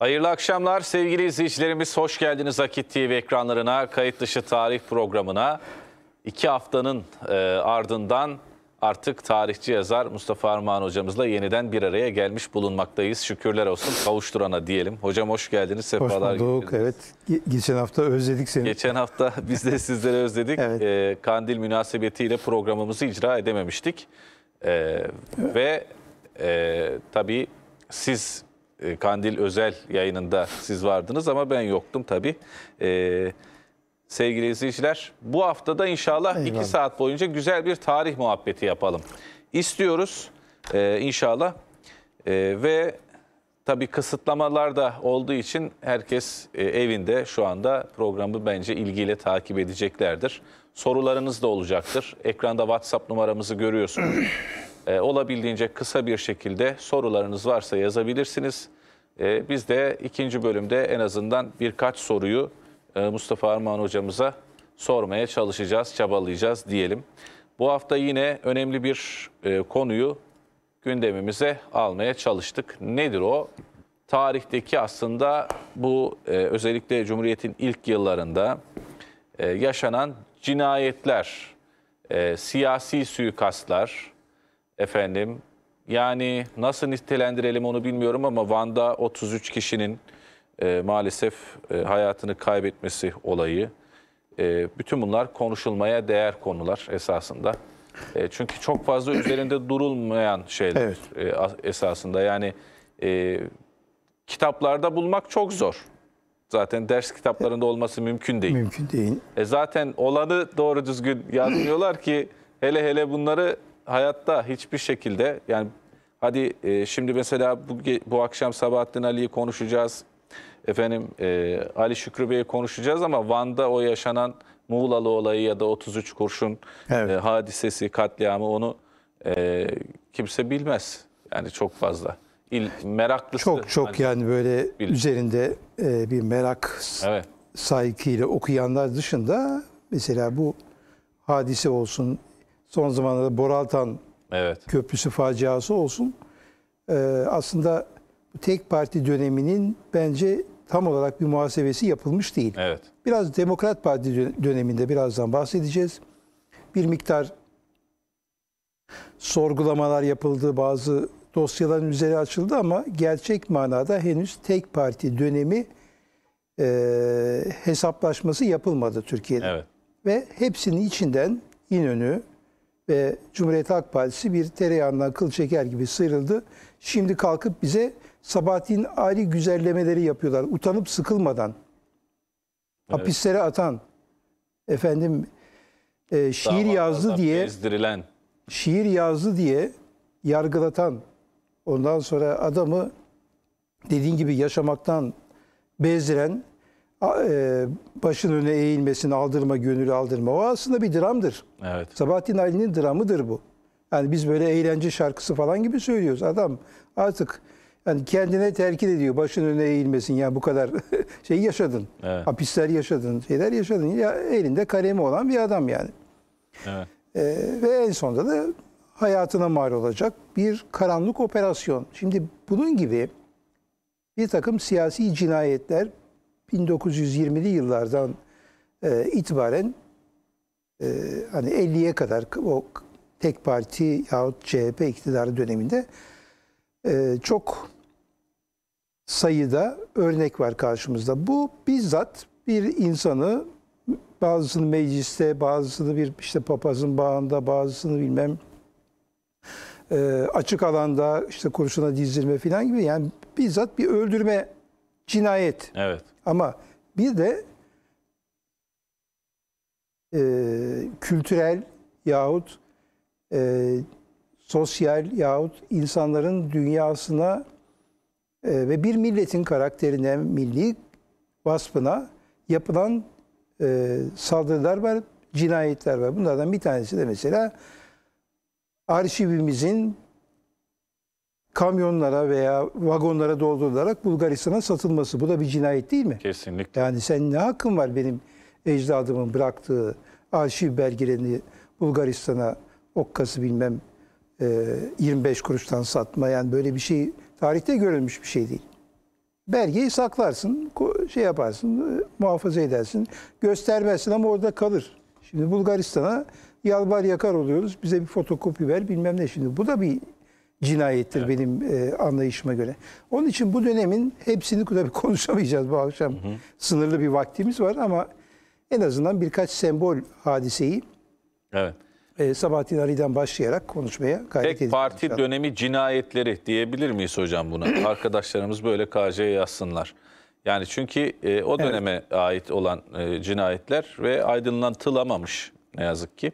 Hayırlı akşamlar sevgili izleyicilerimiz. Hoş geldiniz Akit TV ekranlarına, kayıt dışı tarih programına. İki haftanın e, ardından artık tarihçi yazar Mustafa Armağan hocamızla yeniden bir araya gelmiş bulunmaktayız. Şükürler olsun kavuşturana diyelim. Hocam hoş geldiniz, sefalar hoş bulduk. Evet, geçen hafta özledik seni. Geçen hafta biz de sizleri özledik. evet. e, Kandil münasebetiyle programımızı icra edememiştik. E, evet. Ve e, tabii siz ee, Kandil Özel yayınında siz vardınız ama ben yoktum tabii. E, sevgili izleyiciler bu hafta da inşallah Eyvallah. iki saat boyunca güzel bir tarih muhabbeti yapalım. İstiyoruz e, inşallah e, ve tabii kısıtlamalar da olduğu için herkes e, evinde şu anda programı bence ilgiyle takip edeceklerdir. Sorularınız da olacaktır. Ekranda WhatsApp numaramızı görüyorsunuz. E, olabildiğince kısa bir şekilde sorularınız varsa yazabilirsiniz. E, biz de ikinci bölümde en azından birkaç soruyu e, Mustafa Armağan hocamıza sormaya çalışacağız, çabalayacağız diyelim. Bu hafta yine önemli bir e, konuyu gündemimize almaya çalıştık. Nedir o? Tarihteki aslında bu e, özellikle Cumhuriyet'in ilk yıllarında e, yaşanan cinayetler, e, siyasi suikastlar, efendim. Yani nasıl nitelendirelim onu bilmiyorum ama Van'da 33 kişinin e, maalesef e, hayatını kaybetmesi olayı. E, bütün bunlar konuşulmaya değer konular esasında. E, çünkü çok fazla üzerinde durulmayan şeyler evet. e, esasında. Yani e, kitaplarda bulmak çok zor. Zaten ders kitaplarında olması mümkün değil. Mümkün değil. E zaten olanı doğru düzgün yazmıyorlar ki hele hele bunları hayatta hiçbir şekilde yani hadi e, şimdi mesela bu, bu akşam Sabahattin Ali'yi konuşacağız. Efendim e, Ali Şükrü Bey'i konuşacağız ama Van'da o yaşanan Muğlalı olayı ya da 33 kurşun evet. e, hadisesi, katliamı onu e, kimse bilmez. Yani çok fazla. İl, meraklısı. Çok çok hani, yani böyle bilir. üzerinde e, bir merak evet. sahikiyle okuyanlar dışında mesela bu hadise olsun, son zamanlarda Boraltan evet. Köprüsü faciası olsun. Ee, aslında tek parti döneminin bence tam olarak bir muhasebesi yapılmış değil. Evet. Biraz Demokrat Parti döneminde birazdan bahsedeceğiz. Bir miktar sorgulamalar yapıldı, bazı dosyaların üzeri açıldı ama gerçek manada henüz tek parti dönemi e, hesaplaşması yapılmadı Türkiye'de. Evet. Ve hepsinin içinden İnönü, ve Cumhuriyet Halk Partisi bir tereyağından kıl çeker gibi sıyrıldı. Şimdi kalkıp bize Sabahattin Ali güzellemeleri yapıyorlar. Utanıp sıkılmadan. Evet. Hapislere atan. Efendim e, şiir Davalardan yazdı diye bezdirilen. şiir yazdı diye yargılatan. Ondan sonra adamı dediğin gibi yaşamaktan bezdiren e, başın önüne eğilmesini aldırma, gönül aldırma. O aslında bir dramdır. Evet. Sabahattin Ali'nin dramıdır bu. Yani biz böyle eğlence şarkısı falan gibi söylüyoruz. Adam artık yani kendine terkin ediyor. Başın önüne eğilmesin. Yani bu kadar şey yaşadın. Evet. Hapisler yaşadın, şeyler yaşadın. Ya elinde kalemi olan bir adam yani. Evet. Ee, ve en sonunda da hayatına mal olacak bir karanlık operasyon. Şimdi bunun gibi bir takım siyasi cinayetler 1920'li yıllardan e, itibaren e, hani 50'ye kadar o tek parti yahut CHP iktidarı döneminde e, çok sayıda örnek var karşımızda. Bu bizzat bir insanı bazısını mecliste, bazısını bir işte papazın bağında, bazısını bilmem e, açık alanda işte kurşuna dizdirme falan gibi yani bizzat bir öldürme cinayet. Evet. Ama bir de e, kültürel yahut e, sosyal yahut insanların dünyasına e, ve bir milletin karakterine, milli vasfına yapılan e, saldırılar var, cinayetler var. Bunlardan bir tanesi de mesela arşivimizin kamyonlara veya vagonlara doldurularak Bulgaristan'a satılması. Bu da bir cinayet değil mi? Kesinlikle. Yani sen ne hakkın var benim ecdadımın bıraktığı arşiv belgelerini Bulgaristan'a okkası bilmem 25 e, kuruştan satma. Yani böyle bir şey tarihte görülmüş bir şey değil. Belgeyi saklarsın, şey yaparsın, e, muhafaza edersin. Göstermezsin ama orada kalır. Şimdi Bulgaristan'a yalvar yakar oluyoruz. Bize bir fotokopi ver bilmem ne. Şimdi bu da bir cinayettir evet. benim e, anlayışıma göre. Onun için bu dönemin hepsini tabii konuşamayacağız bu akşam. Hı hı. Sınırlı bir vaktimiz var ama en azından birkaç sembol hadiseyi evet. e, Sabahattin Ali'den başlayarak konuşmaya gayret edeceğiz. parti inşallah. dönemi cinayetleri diyebilir miyiz hocam buna? Arkadaşlarımız böyle KC'ye yazsınlar. Yani çünkü e, o döneme evet. ait olan e, cinayetler ve aydınlatılamamış ne yazık ki.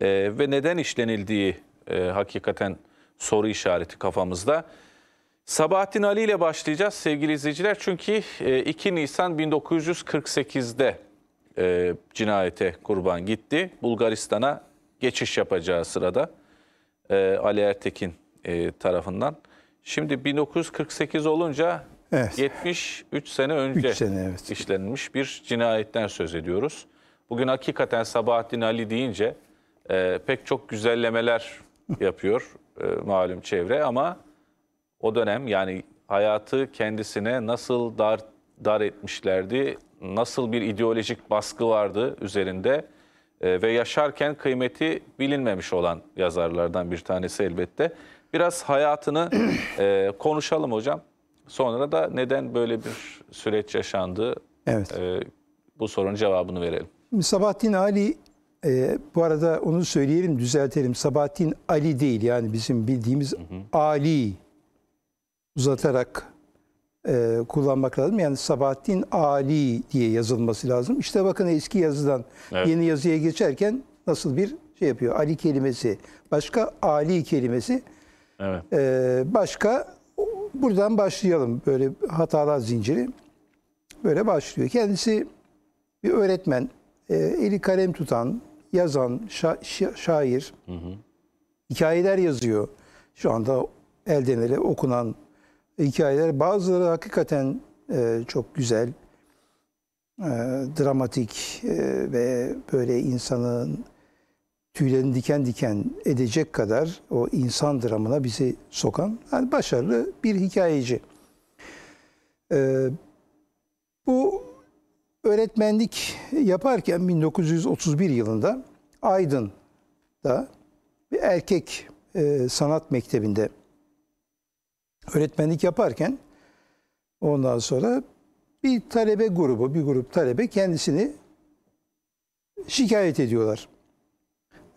E, ve neden işlenildiği e, hakikaten soru işareti kafamızda. Sabahattin Ali ile başlayacağız sevgili izleyiciler. Çünkü 2 e, Nisan 1948'de e, cinayete kurban gitti. Bulgaristan'a geçiş yapacağı sırada e, Ali Ertekin tarafından. Şimdi 1948 olunca evet. 73 sene önce sene, evet. işlenmiş bir cinayetten söz ediyoruz. Bugün hakikaten Sabahattin Ali deyince pek çok güzellemeler yapıyor e, malum çevre ama o dönem yani hayatı kendisine nasıl dar dar etmişlerdi, nasıl bir ideolojik baskı vardı üzerinde e, ve yaşarken kıymeti bilinmemiş olan yazarlardan bir tanesi elbette. Biraz hayatını e, konuşalım hocam. Sonra da neden böyle bir süreç yaşandı? Evet. E, bu sorunun cevabını verelim. Sabahattin Ali e, bu arada onu söyleyelim, düzeltelim. Sabahattin Ali değil yani bizim bildiğimiz hı hı. Ali uzatarak e, kullanmak lazım. Yani Sabahattin Ali diye yazılması lazım. İşte bakın eski yazıdan evet. yeni yazıya geçerken nasıl bir şey yapıyor. Ali kelimesi başka, Ali kelimesi evet. e, başka. Buradan başlayalım böyle hatalar zinciri. Böyle başlıyor. Kendisi bir öğretmen, e, eli kalem tutan, yazan şa şair hı hı. hikayeler yazıyor. Şu anda elden ele okunan hikayeler. Bazıları hakikaten e, çok güzel, e, dramatik e, ve böyle insanın tüylerini diken diken edecek kadar o insan dramına bizi sokan yani başarılı bir hikayeci. E, bu öğretmenlik yaparken 1931 yılında Aydın'da bir erkek e, sanat mektebinde öğretmenlik yaparken ondan sonra bir talebe grubu, bir grup talebe kendisini şikayet ediyorlar.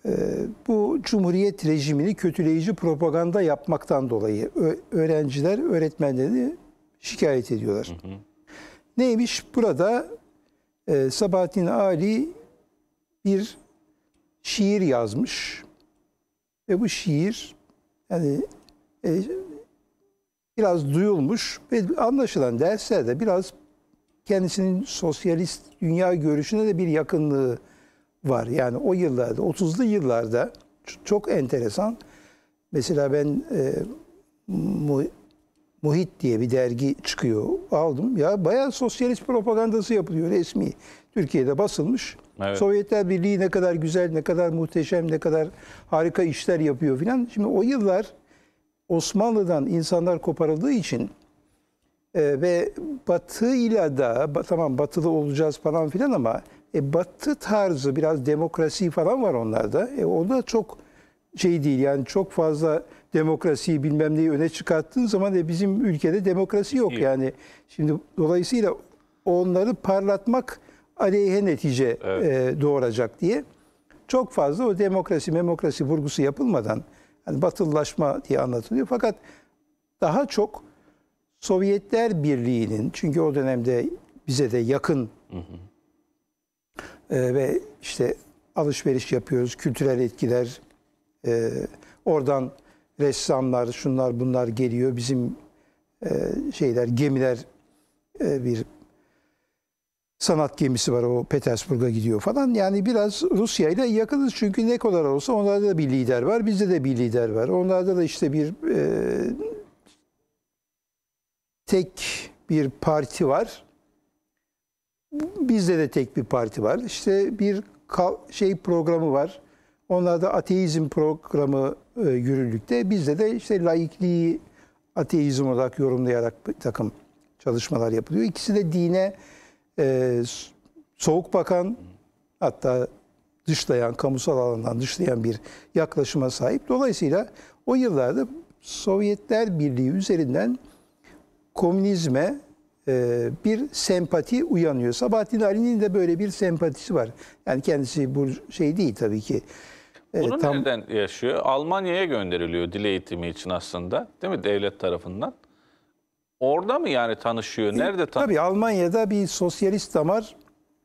E, bu Cumhuriyet rejimini kötüleyici propaganda yapmaktan dolayı öğrenciler öğretmenlerini şikayet ediyorlar. Hı hı. Neymiş? Burada e, Sabahattin Ali bir şiir yazmış ve bu şiir yani e, biraz duyulmuş ve anlaşılan derslerde biraz kendisinin sosyalist dünya görüşüne de bir yakınlığı var. Yani o yıllarda, 30'lu yıllarda çok enteresan. Mesela ben e, Muhit diye bir dergi çıkıyor. Aldım. Ya bayağı sosyalist propagandası yapılıyor resmi. Türkiye'de basılmış. Evet. Sovyetler Birliği ne kadar güzel, ne kadar muhteşem, ne kadar harika işler yapıyor filan. Şimdi o yıllar Osmanlı'dan insanlar koparıldığı için e, ve Batı ile de tamam Batılı olacağız falan filan ama e, Batı tarzı biraz demokrasi falan var onlarda. E, o da çok şey değil yani çok fazla demokrasiyi bilmem neyi öne çıkarttığın zaman e, bizim ülkede demokrasi yok İyi. yani. Şimdi dolayısıyla onları parlatmak aleyhe netice evet. e, doğuracak diye çok fazla o demokrasi memokrasi vurgusu yapılmadan yani batıllaşma diye anlatılıyor. Fakat daha çok Sovyetler Birliği'nin çünkü o dönemde bize de yakın hı hı. E, ve işte alışveriş yapıyoruz, kültürel etkiler, e, oradan ressamlar, şunlar bunlar geliyor. Bizim e, şeyler, gemiler e, bir sanat gemisi var o Petersburg'a gidiyor falan. Yani biraz Rusya ile yakınız çünkü ne kadar olsa onlarda da bir lider var, bizde de bir lider var. Onlarda da işte bir e, tek bir parti var. Bizde de tek bir parti var. İşte bir şey programı var. Onlarda ateizm programı e, yürürlükte. Bizde de işte laikliği ateizm olarak yorumlayarak bir takım çalışmalar yapılıyor. İkisi de dine e, soğuk bakan hatta dışlayan, kamusal alandan dışlayan bir yaklaşıma sahip. Dolayısıyla o yıllarda Sovyetler Birliği üzerinden komünizme e, bir sempati uyanıyor. Sabahattin Ali'nin de böyle bir sempatisi var. Yani kendisi bu şey değil tabii ki. Evet, Bunu tam... nereden yaşıyor? Almanya'ya gönderiliyor dil eğitimi için aslında değil mi devlet tarafından? Orada mı yani tanışıyor? E, Nerede tanışıyor? Tabii Almanya'da bir sosyalist damar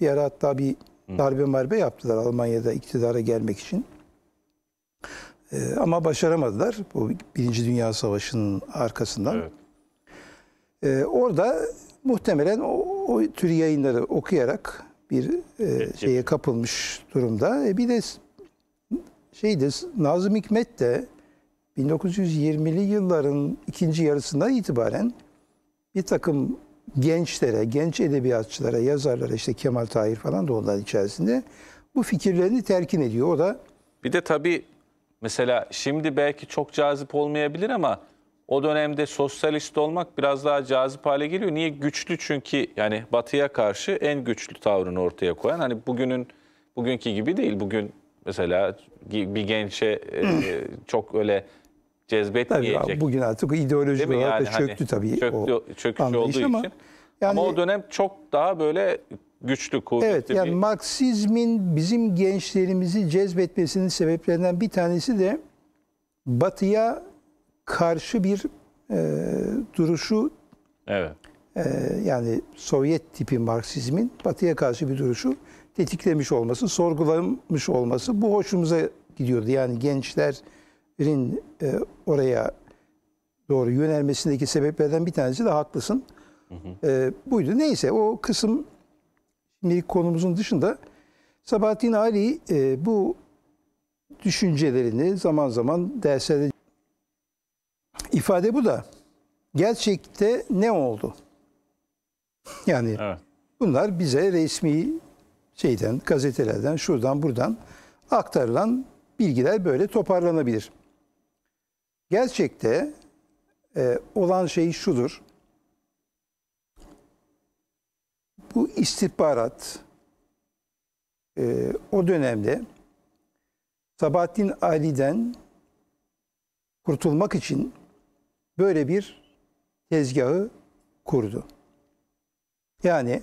bir ara hatta bir darbe marbe yaptılar Almanya'da iktidara gelmek için. Ee, ama başaramadılar bu Birinci Dünya Savaşı'nın arkasından. Evet. Ee, orada muhtemelen o, o tür yayınları okuyarak bir e, şeye kapılmış durumda. E, bir de şeyde Nazım Hikmet de 1920'li yılların ikinci yarısından itibaren bir takım gençlere, genç edebiyatçılara, yazarlara işte Kemal Tahir falan da onların içerisinde bu fikirlerini terkin ediyor. O da bir de tabii mesela şimdi belki çok cazip olmayabilir ama o dönemde sosyalist olmak biraz daha cazip hale geliyor. Niye güçlü? Çünkü yani Batı'ya karşı en güçlü tavrını ortaya koyan hani bugünün bugünkü gibi değil. Bugün mesela bir gençe e, hmm. e, çok öyle cezbetmeyecek. Tabii bugün artık ideolojik olarak yani da hani çöktü hani, tabii. Çöktü, o çöküş olduğu için. Ama, yani, ama o dönem çok daha böyle güçlü, kuvvetli Evet, yani bir... Marksizmin bizim gençlerimizi cezbetmesinin sebeplerinden bir tanesi de Batı'ya karşı bir e, duruşu evet. e, yani Sovyet tipi Marksizmin Batı'ya karşı bir duruşu tetiklemiş olması, sorgulamış olması bu hoşumuza gidiyordu. Yani gençlerin e, oraya doğru yönelmesindeki sebeplerden bir tanesi de haklısın. Hı hı. E, buydu. Neyse o kısım şimdilik konumuzun dışında Sabahattin Ali e, bu düşüncelerini zaman zaman derslerde ifade bu da gerçekte ne oldu? Yani evet. bunlar bize resmi şeyden, gazetelerden, şuradan buradan aktarılan bilgiler böyle toparlanabilir. Gerçekte e, olan şey şudur. Bu istihbarat e, o dönemde Sabahattin Ali'den kurtulmak için böyle bir tezgahı kurdu. Yani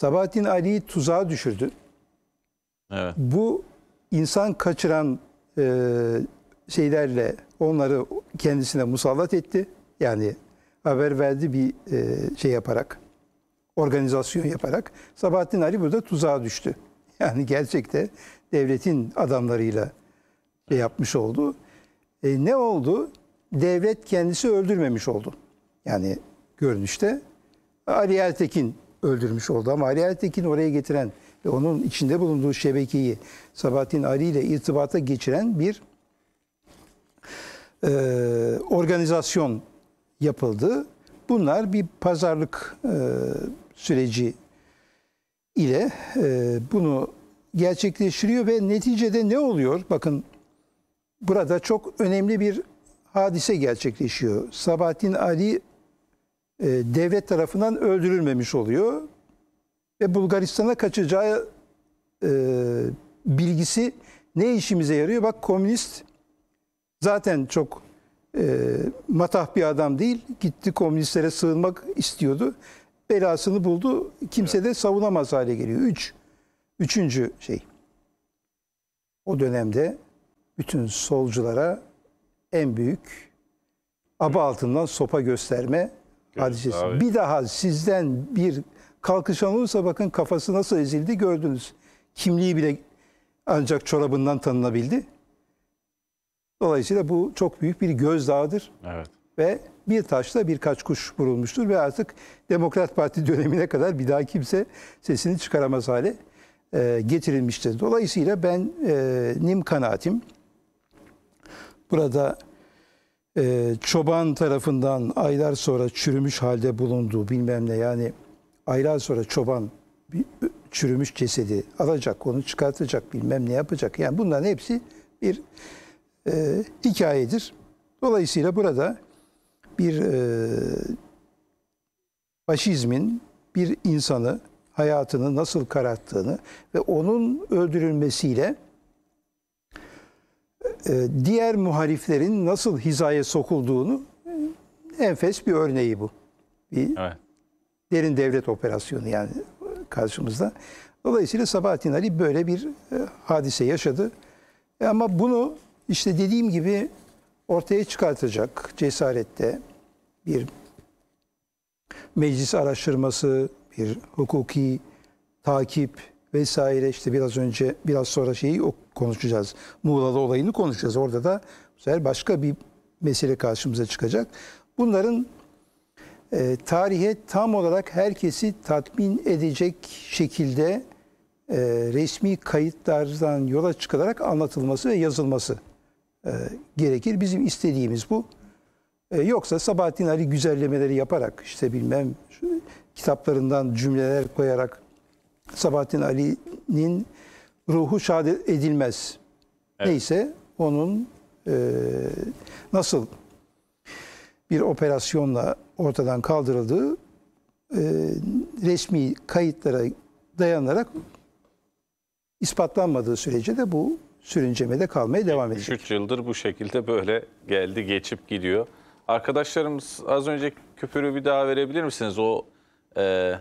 Sabahattin Ali'yi tuzağa düşürdü. Evet. Bu insan kaçıran e, şeylerle onları kendisine musallat etti. Yani haber verdi bir e, şey yaparak, organizasyon yaparak. Sabahattin Ali burada tuzağa düştü. Yani gerçekte devletin adamlarıyla şey yapmış oldu. E, ne oldu? Devlet kendisi öldürmemiş oldu. Yani görünüşte Ali Ertekin öldürmüş oldu. Ama Ali Altekin'i oraya getiren ve onun içinde bulunduğu şebekeyi Sabahattin Ali ile irtibata geçiren bir e, organizasyon yapıldı. Bunlar bir pazarlık e, süreci ile e, bunu gerçekleştiriyor ve neticede ne oluyor? Bakın burada çok önemli bir hadise gerçekleşiyor. Sabahattin Ali e, devlet tarafından öldürülmemiş oluyor. Ve Bulgaristan'a kaçacağı e, bilgisi ne işimize yarıyor? Bak komünist zaten çok e, matah bir adam değil. Gitti komünistlere sığınmak istiyordu. Belasını buldu. Kimse de savunamaz hale geliyor. Üç. Üçüncü şey. O dönemde bütün solculara en büyük aba altından sopa gösterme hadisesi. Abi. Bir daha sizden bir kalkışan olursa bakın kafası nasıl ezildi gördünüz. Kimliği bile ancak çorabından tanınabildi. Dolayısıyla bu çok büyük bir gözdağıdır. Evet. Ve bir taşla birkaç kuş vurulmuştur ve artık Demokrat Parti dönemine kadar bir daha kimse sesini çıkaramaz hale e, getirilmiştir. Dolayısıyla ben e, nim kanaatim burada e, çoban tarafından aylar sonra çürümüş halde bulunduğu bilmem ne yani aylar sonra çoban bir, çürümüş cesedi alacak, onu çıkartacak, bilmem ne yapacak. Yani bunların hepsi bir e, hikayedir. Dolayısıyla burada bir e, faşizmin bir insanı hayatını nasıl kararttığını ve onun öldürülmesiyle ee, diğer muhariflerin nasıl hizaya sokulduğunu enfes bir örneği bu. Bir evet. derin devlet operasyonu yani karşımızda. Dolayısıyla Sabahattin Ali böyle bir e, hadise yaşadı. E, ama bunu işte dediğim gibi ortaya çıkartacak cesarette bir meclis araştırması, bir hukuki takip, vesaire işte biraz önce biraz sonra şeyi konuşacağız. Muğla'da olayını konuşacağız. Orada da bu sefer başka bir mesele karşımıza çıkacak. Bunların e, tarihe tam olarak herkesi tatmin edecek şekilde e, resmi kayıtlardan yola çıkılarak anlatılması ve yazılması e, gerekir. Bizim istediğimiz bu. E, yoksa Sabahattin Ali güzellemeleri yaparak işte bilmem kitaplarından cümleler koyarak Sabahattin Ali'nin ruhu şad edilmez. Evet. Neyse onun e, nasıl bir operasyonla ortadan kaldırıldığı e, resmi kayıtlara dayanarak ispatlanmadığı sürece de bu sürüncemede kalmaya devam edecek. 3 yıldır bu şekilde böyle geldi geçip gidiyor. Arkadaşlarımız az önce küpürü bir daha verebilir misiniz? O e,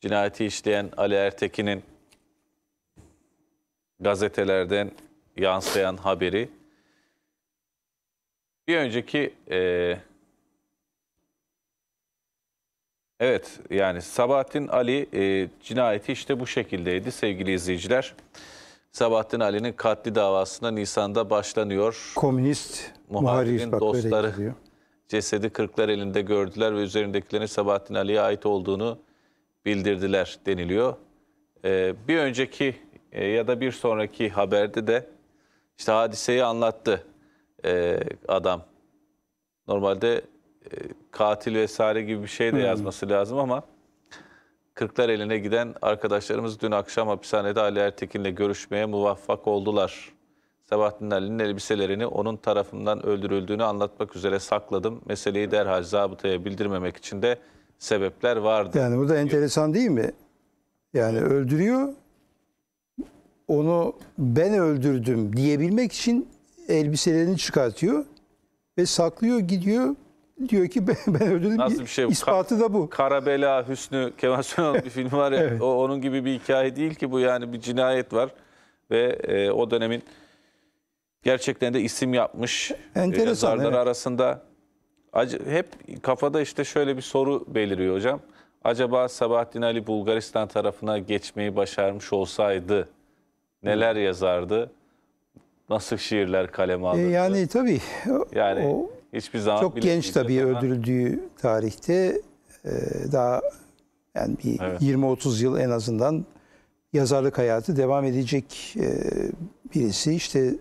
cinayeti işleyen Ali Ertekin'in gazetelerden yansıyan haberi. Bir önceki e, evet yani Sabahattin Ali e, cinayeti işte bu şekildeydi sevgili izleyiciler. Sabahattin Ali'nin katli davasında Nisan'da başlanıyor. Komünist muharirin dostları cesedi Kırklar elinde gördüler ve üzerindekilerin Sabahattin Ali'ye ait olduğunu bildirdiler deniliyor. E, bir önceki e, ya da bir sonraki haberde de işte hadiseyi anlattı e, adam. Normalde e, katil vesaire gibi bir şey de hmm. yazması lazım ama Kırklar eline giden arkadaşlarımız dün akşam hapishanede Ali Ertekin'le görüşmeye muvaffak oldular. Sabahattin Ali'nin elbiselerini onun tarafından öldürüldüğünü anlatmak üzere sakladım. Meseleyi derhal zabıtaya bildirmemek için de sebepler vardı. Yani burada diyor. enteresan değil mi? Yani öldürüyor. Onu ben öldürdüm diyebilmek için elbiselerini çıkartıyor ve saklıyor gidiyor diyor ki ben, ben öldürdüm. Nasıl bir şey bu? İspatı da bu. Karabela Hüsnü Kemal Sunal'ın bir filmi var ya. evet. o, onun gibi bir hikaye değil ki bu yani bir cinayet var ve e, o dönemin gerçekten de isim yapmış e, Enteresan, yazarlar evet. arasında hep kafada işte şöyle bir soru beliriyor hocam. Acaba Sabahattin Ali Bulgaristan tarafına geçmeyi başarmış olsaydı neler yazardı? Nasıl şiirler kaleme e, alırdı? Yani tabii. Yani o, hiçbir zaman çok genç tabii ama. öldürüldüğü tarihte e, daha yani bir evet. 20-30 yıl en azından yazarlık hayatı devam edecek e, birisi. İşte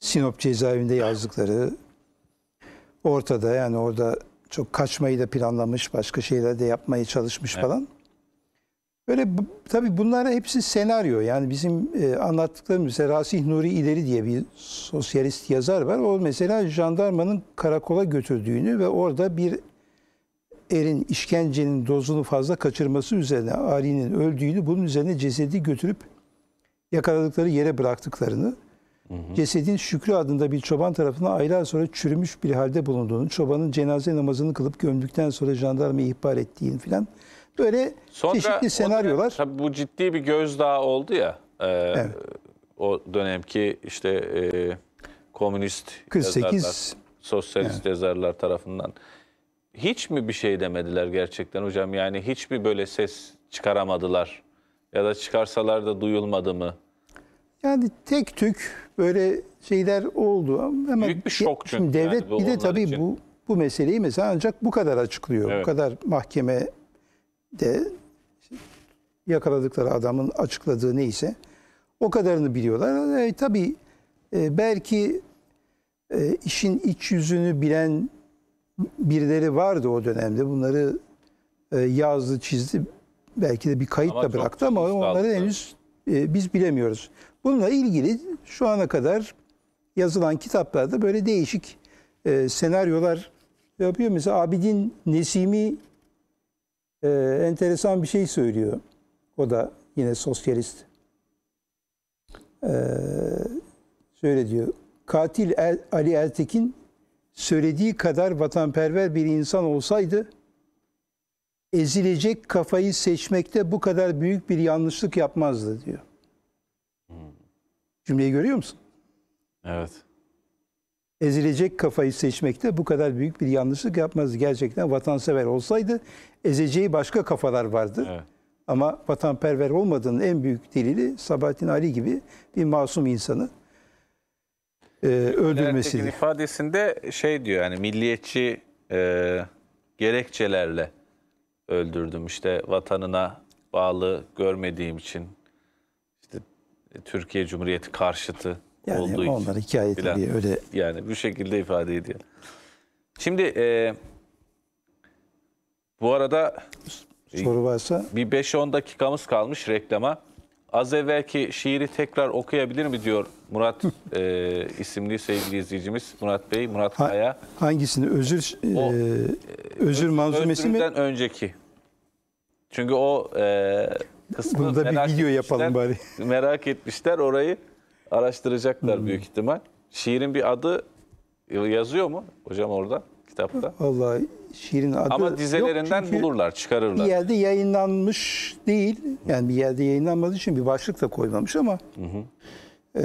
Sinop cezaevinde yazdıkları, ortada. Yani orada çok kaçmayı da planlamış, başka şeyler de yapmaya çalışmış evet. falan. Böyle tabii bunlar hepsi senaryo. Yani bizim e, anlattıklarımız mesela Rasih Nuri İleri diye bir sosyalist yazar var. O mesela jandarmanın karakola götürdüğünü ve orada bir erin işkencenin dozunu fazla kaçırması üzerine Ali'nin öldüğünü, bunun üzerine cesedi götürüp yakaladıkları yere bıraktıklarını Hı Cesedin Şükrü adında bir çoban tarafından aylar sonra çürümüş bir halde bulunduğunu, çobanın cenaze namazını kılıp gömdükten sonra jandarma ihbar ettiğini filan böyle sonra, çeşitli senaryolar. Dönem, bu ciddi bir gözdağı oldu ya. E, evet. O dönemki işte e, komünist 48 yazarlar, sosyalist evet. yazarlar tarafından hiç mi bir şey demediler gerçekten hocam? Yani hiç mi böyle ses çıkaramadılar? Ya da çıkarsalar da duyulmadı mı? Yani tek tük böyle şeyler oldu. ama Büyük bir şok çünkü. Şimdi devlet yani bir de tabii için. bu bu meseleyi mesela ancak bu kadar açıklıyor. Evet. Bu kadar mahkeme de yakaladıkları adamın açıkladığı neyse o kadarını biliyorlar. E, tabii e, belki e, işin iç yüzünü bilen birileri vardı o dönemde. Bunları e, yazdı, çizdi. Belki de bir kayıt ama da bıraktı ama onları henüz e, biz bilemiyoruz. Bununla ilgili şu ana kadar yazılan kitaplarda böyle değişik e, senaryolar yapıyor. Mesela Abidin Nesimi e, enteresan bir şey söylüyor. O da yine sosyalist. E, şöyle diyor. Katil El, Ali Eltekin söylediği kadar vatanperver bir insan olsaydı ezilecek kafayı seçmekte bu kadar büyük bir yanlışlık yapmazdı diyor. Cümleyi görüyor musun? Evet. Ezilecek kafayı seçmekte bu kadar büyük bir yanlışlık yapmaz. Gerçekten vatansever olsaydı ezeceği başka kafalar vardı. Evet. Ama vatanperver olmadığının en büyük delili Sabahattin Ali gibi bir masum insanı e, öldürmesidir. ifadesinde şey diyor yani milliyetçi e, gerekçelerle öldürdüm işte vatanına bağlı görmediğim için Türkiye Cumhuriyeti karşıtı yani olduğu için. onlar hikaye falan. öyle. Yani bu şekilde ifade ediyor. Şimdi e, bu arada soru varsa bir 5-10 dakikamız kalmış reklama. Az evvelki şiiri tekrar okuyabilir mi diyor Murat e, isimli sevgili izleyicimiz Murat Bey, Murat ha, Kaya. Hangisini? Özür e, o, e, özür manzumesi mi? önceki. Çünkü o e, kısmı Bunu da bir video yapalım bari. Merak etmişler orayı araştıracaklar hmm. büyük ihtimal. Şiirin bir adı yazıyor mu hocam orada kitapta? Vallahi şiirin adı Ama dizelerinden yok bulurlar, çıkarırlar. Bir yerde yayınlanmış değil. Yani bir yerde yayınlanmadığı için bir başlık da koymamış ama hı hı. E,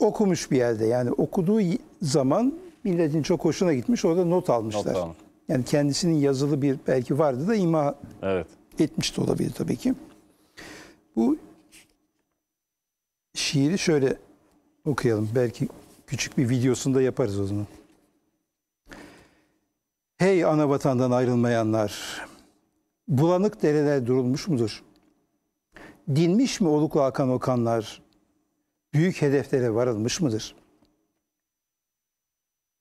okumuş bir yerde. Yani okuduğu zaman milletin çok hoşuna gitmiş. Orada not almışlar. Not Yani kendisinin yazılı bir belki vardı da ima evet. etmiş de olabilir tabii ki. Bu şiiri şöyle okuyalım. Belki küçük bir videosunda yaparız o zaman. Hey ana vatandan ayrılmayanlar, bulanık dereler durulmuş mudur? Dinmiş mi olukla akan okanlar, büyük hedeflere varılmış mıdır?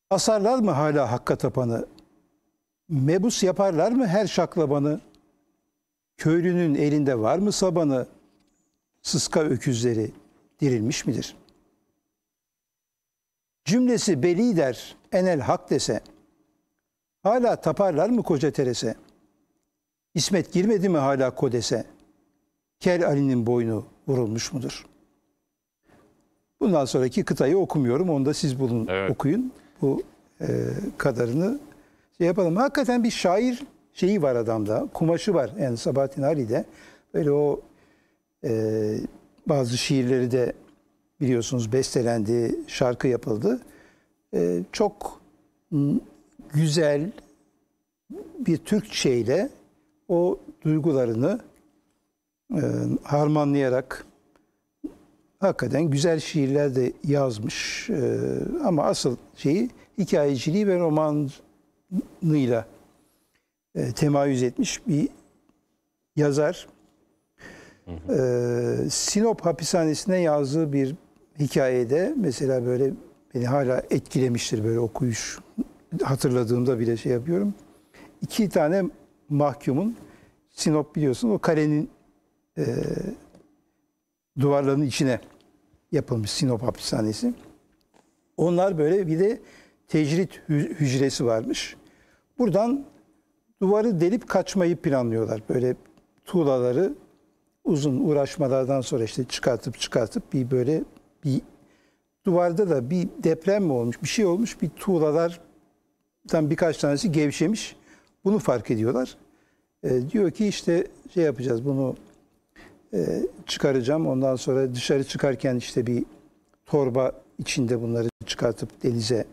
Asarlar mı hala hakka tapanı? Mebus yaparlar mı her şaklabanı? Köylünün elinde var mı sabanı? sıska öküzleri dirilmiş midir? Cümlesi beli der enel hak dese, hala taparlar mı koca terese? İsmet girmedi mi hala kodese? Kel Ali'nin boynu vurulmuş mudur? Bundan sonraki kıtayı okumuyorum. Onu da siz bulun, evet. okuyun. Bu e, kadarını şey yapalım. Hakikaten bir şair şeyi var adamda. Kumaşı var. Yani Sabahattin Ali'de. Böyle o e, bazı şiirleri de biliyorsunuz bestelendi, şarkı yapıldı. E, çok güzel bir Türkçeyle o duygularını e, harmanlayarak hakikaten güzel şiirler de yazmış. E, ama asıl şeyi hikayeciliği ve romanıyla e, temayüz etmiş bir yazar. Ee, Sinop hapishanesine yazdığı bir hikayede mesela böyle beni hala etkilemiştir böyle okuyuş hatırladığımda bile şey yapıyorum. İki tane mahkumun Sinop biliyorsun o kalenin e, duvarlarının içine yapılmış Sinop hapishanesi. Onlar böyle bir de tecrit hücresi varmış. Buradan duvarı delip kaçmayı planlıyorlar. Böyle tuğlaları uzun uğraşmalardan sonra işte çıkartıp çıkartıp bir böyle bir duvarda da bir deprem mi olmuş bir şey olmuş bir tuğlalar tam birkaç tanesi gevşemiş. Bunu fark ediyorlar. E, diyor ki işte şey yapacağız bunu e, çıkaracağım. Ondan sonra dışarı çıkarken işte bir torba içinde bunları çıkartıp denize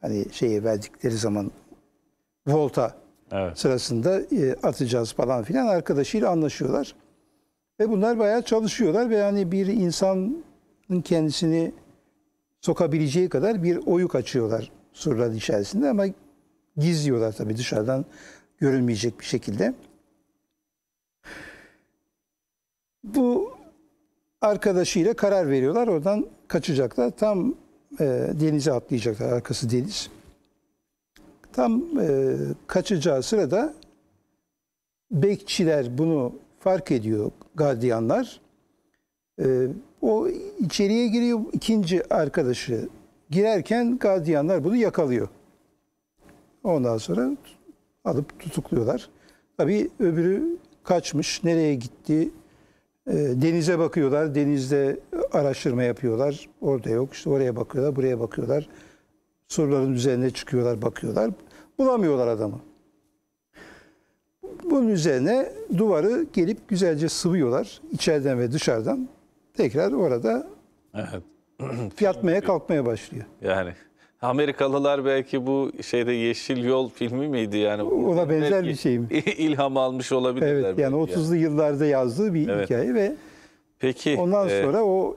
hani şeye verdikleri zaman volta evet. sırasında e, atacağız falan filan arkadaşıyla anlaşıyorlar. Ve bunlar bayağı çalışıyorlar ve yani bir insanın kendisini sokabileceği kadar bir oyuk açıyorlar surların içerisinde ama gizliyorlar tabii dışarıdan görünmeyecek bir şekilde. Bu arkadaşıyla karar veriyorlar. Oradan kaçacaklar. Tam e, denize atlayacaklar. Arkası deniz. Tam e, kaçacağı sırada bekçiler bunu fark ediyor gardiyanlar. E, o içeriye giriyor ikinci arkadaşı. Girerken gardiyanlar bunu yakalıyor. Ondan sonra alıp tutukluyorlar. Tabii öbürü kaçmış, nereye gitti? E, denize bakıyorlar, denizde araştırma yapıyorlar. Orada yok, işte oraya bakıyorlar, buraya bakıyorlar. Soruların üzerine çıkıyorlar, bakıyorlar. Bulamıyorlar adamı. Bunun üzerine duvarı gelip güzelce sıvıyorlar içeriden ve dışarıdan. Tekrar orada evet. fiyatmaya kalkmaya başlıyor. Yani Amerikalılar belki bu şeyde Yeşil Yol filmi miydi yani? Ona benzer bir şey mi? İlham almış olabilirler. Evet yani 30'lu yani. yıllarda yazdığı bir evet. hikaye ve Peki ondan e, sonra o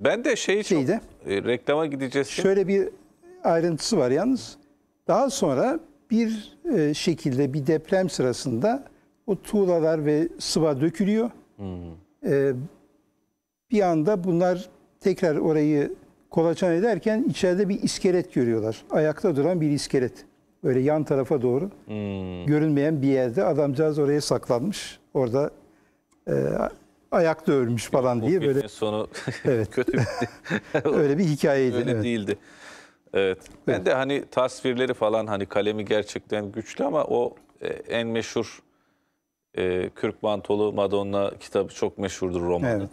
ben de şey şeyde, çok, e, reklama gideceğiz. Şöyle bir ayrıntısı var yalnız. Daha sonra bir e, şekilde bir deprem sırasında o tuğlalar ve sıva dökülüyor. Hmm. E, bir anda bunlar tekrar orayı kolaçan ederken içeride bir iskelet görüyorlar. Ayakta duran bir iskelet. Böyle yan tarafa doğru. Hmm. Görünmeyen bir yerde adamcağız oraya saklanmış. Orada e, ayakta ölmüş falan diye böyle. sonu evet. kötü bitti. Öyle bir hikayeydi. Öyle evet. değildi. Evet. Ben evet. de hani tasvirleri falan hani kalemi gerçekten güçlü ama o e, en meşhur e, Kürk Mantolu Madonna kitabı çok meşhurdur romanı. Evet.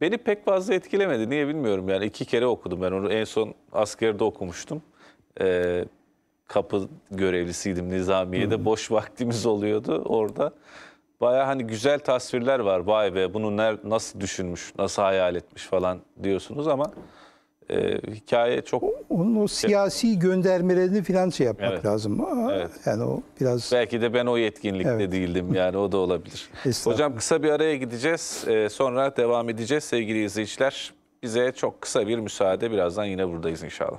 Beni pek fazla etkilemedi. Niye bilmiyorum yani. iki kere okudum ben onu. En son askerde okumuştum. E, kapı görevlisiydim Nizamiye'de. Hı. Boş vaktimiz oluyordu orada. Baya hani güzel tasvirler var. Vay be bunu ner, nasıl düşünmüş, nasıl hayal etmiş falan diyorsunuz ama e, hikaye çok... Onun o şey- siyasi göndermelerini filan şey yapmak evet. lazım. Aa, evet. Yani o biraz... Belki de ben o yetkinlikte evet. değildim yani o da olabilir. Hocam kısa bir araya gideceğiz. Ee, sonra devam edeceğiz sevgili izleyiciler. Bize çok kısa bir müsaade. Birazdan yine buradayız inşallah.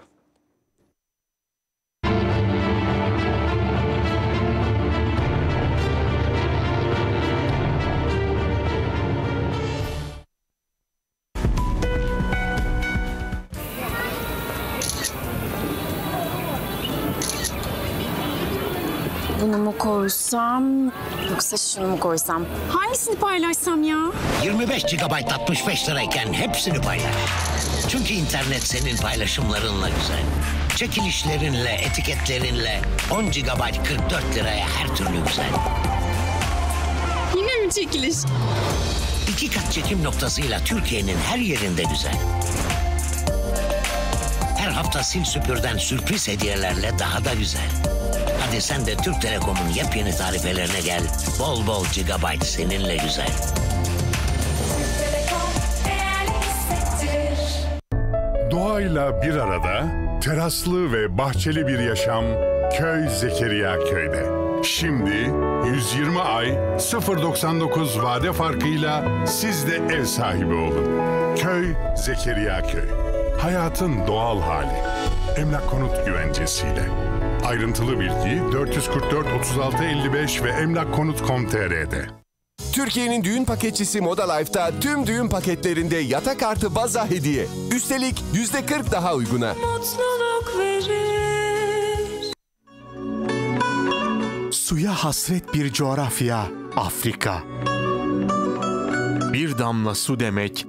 Bunu mu koysam yoksa şunu mu koysam? Hangisini paylaşsam ya? 25 GB 65 lirayken hepsini paylaş. Çünkü internet senin paylaşımlarınla güzel. Çekilişlerinle, etiketlerinle 10 GB 44 liraya her türlü güzel. Yine mi çekiliş? İki kat çekim noktasıyla Türkiye'nin her yerinde güzel. Her hafta sil süpürden sürpriz hediyelerle daha da güzel. Hadi sen de Türk Telekom'un yepyeni tarifelerine gel. Bol bol gigabyte seninle güzel. Doğayla bir arada, teraslı ve bahçeli bir yaşam Köy Zekeriya Köy'de. Şimdi 120 ay 0.99 vade farkıyla siz de ev sahibi olun. Köy Zekeriya Köy. Hayatın doğal hali. Emlak konut güvencesiyle. Ayrıntılı bilgi 444 36 55 ve emlakkonut.com.tr'de. Türkiye'nin düğün paketçisi Moda Life'da tüm düğün paketlerinde yatak artı baza hediye. Üstelik yüzde %40 daha uyguna. Mutluluk verir. Suya hasret bir coğrafya Afrika. Bir damla su demek,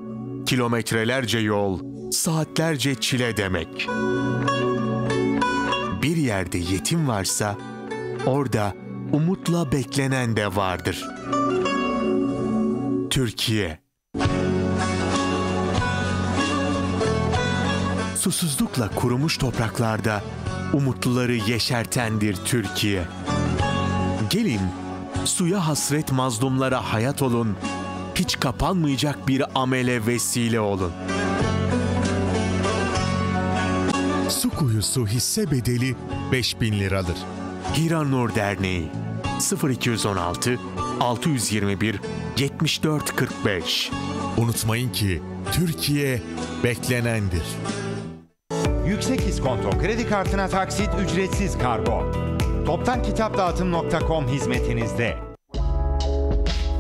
kilometrelerce yol, saatlerce çile demek bir yerde yetim varsa orada umutla beklenen de vardır. Türkiye Susuzlukla kurumuş topraklarda umutluları yeşertendir Türkiye. Gelin suya hasret mazlumlara hayat olun, hiç kapanmayacak bir amele vesile olun.'' Su kuyusu hisse bedeli 5000 liradır. Nur Derneği 0216 621 7445 Unutmayın ki Türkiye beklenendir. Yüksek iskonto kredi kartına taksit ücretsiz kargo. Toptan kitap dağıtım.com hizmetinizde.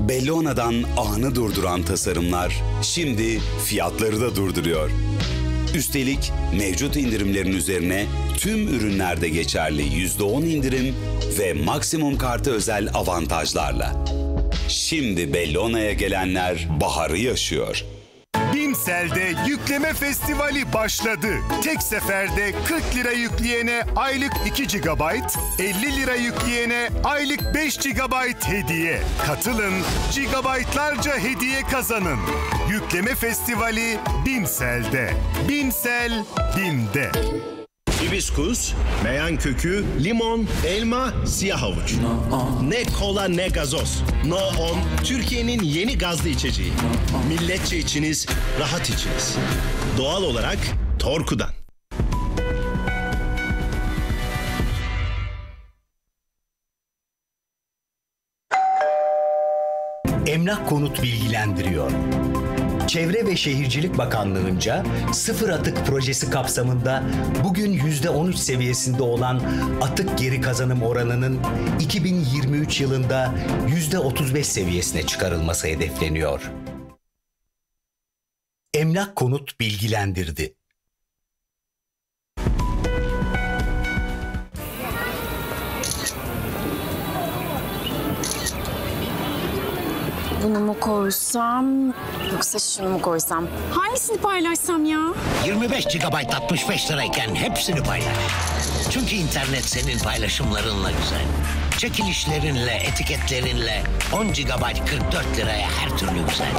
Bellona'dan anı durduran tasarımlar şimdi fiyatları da durduruyor. Üstelik mevcut indirimlerin üzerine tüm ürünlerde geçerli %10 indirim ve maksimum kartı özel avantajlarla. Şimdi Bellona'ya gelenler baharı yaşıyor. Turkcell'de yükleme festivali başladı. Tek seferde 40 lira yükleyene aylık 2 GB, 50 lira yükleyene aylık 5 GB hediye. Katılın, gigabaytlarca hediye kazanın. Yükleme festivali Bimsel'de. Bimsel, Bim'de. Hibiskus, meyan kökü, limon, elma, siyah havuç. Ne kola ne gazoz. No on Türkiye'nin yeni gazlı içeceği. Milletçe içiniz, rahat içiniz. Doğal olarak Torku'dan. Emlak Konut bilgilendiriyor. Çevre ve Şehircilik Bakanlığı'nca sıfır atık projesi kapsamında bugün %13 seviyesinde olan atık geri kazanım oranının 2023 yılında %35 seviyesine çıkarılması hedefleniyor. Emlak Konut bilgilendirdi. Bunu mu koysam yoksa şunu mu koysam? Hangisini paylaşsam ya? 25 GB 65 lirayken hepsini paylaş. Çünkü internet senin paylaşımlarınla güzel. Çekilişlerinle, etiketlerinle 10 GB 44 liraya her türlü güzel.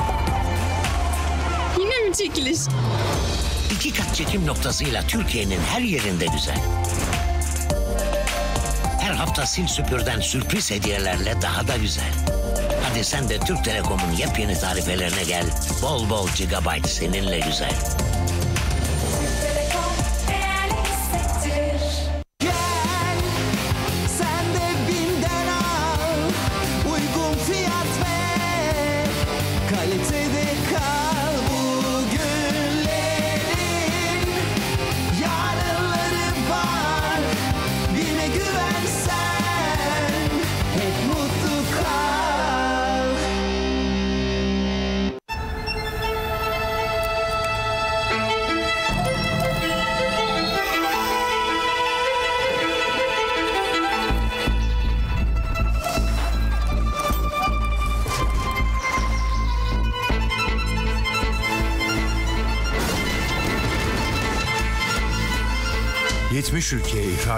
Yine mi çekiliş? İki kat çekim noktasıyla Türkiye'nin her yerinde güzel. Her hafta sil süpürden sürpriz hediyelerle daha da güzel. Hadi sen de Türk Telekom'un yepyeni tarifelerine gel. Bol bol gigabyte seninle güzel.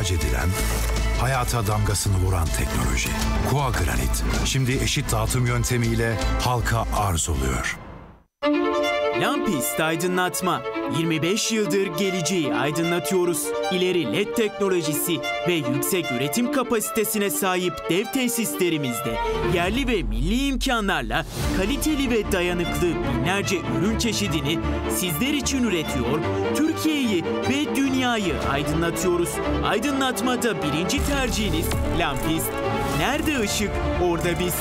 ihraç edilen, hayata damgasını vuran teknoloji. Kua Granit şimdi eşit dağıtım yöntemiyle halka arz oluyor. Lampist Aydınlatma 25 yıldır geleceği aydınlatıyoruz. İleri LED teknolojisi ve yüksek üretim kapasitesine sahip dev tesislerimizde yerli ve milli imkanlarla kaliteli ve dayanıklı binlerce ürün çeşidini sizler için üretiyor, Türkiye'yi ve dünyayı aydınlatıyoruz. Aydınlatmada birinci tercihiniz Lampist. Nerede ışık, orada biz.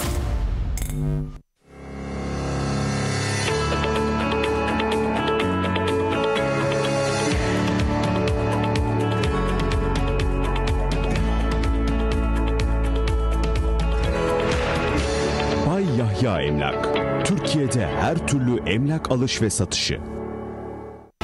ve her türlü emlak alış ve satışı.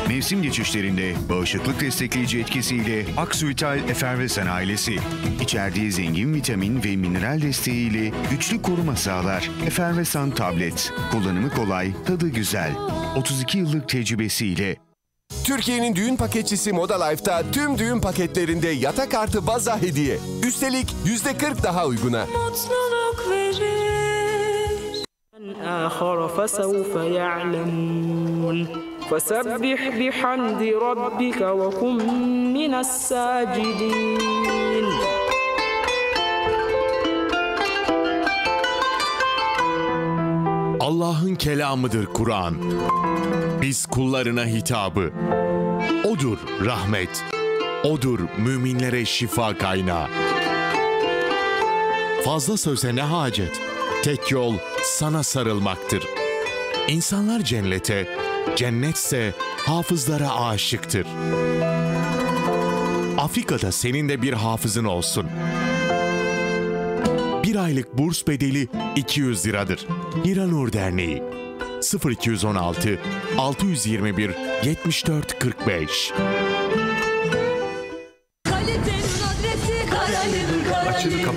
Mevsim geçişlerinde bağışıklık destekleyici etkisiyle Aksu Vital Efervesen ailesi. içerdiği zengin vitamin ve mineral desteğiyle güçlü koruma sağlar. Efervesan tablet. Kullanımı kolay, tadı güzel. 32 yıllık tecrübesiyle Türkiye'nin düğün paketçisi Moda Life'da tüm düğün paketlerinde yatak artı baza hediye. Üstelik yüzde %40 daha uyguna. Mutluluk verir. E, فسوف يعلمون فسبح بحمد ربك وكن من الساجدين Allah'ın kelamıdır Kur'an. Biz kullarına hitabı. Odur rahmet. Odur müminlere şifa kaynağı. Fazla söze ne hacet? Tek yol sana sarılmaktır.'' İnsanlar cennete, cennetse hafızlara aşıktır. Afrika'da senin de bir hafızın olsun. Bir aylık burs bedeli 200 liradır. İranur Derneği 0216 621 74 45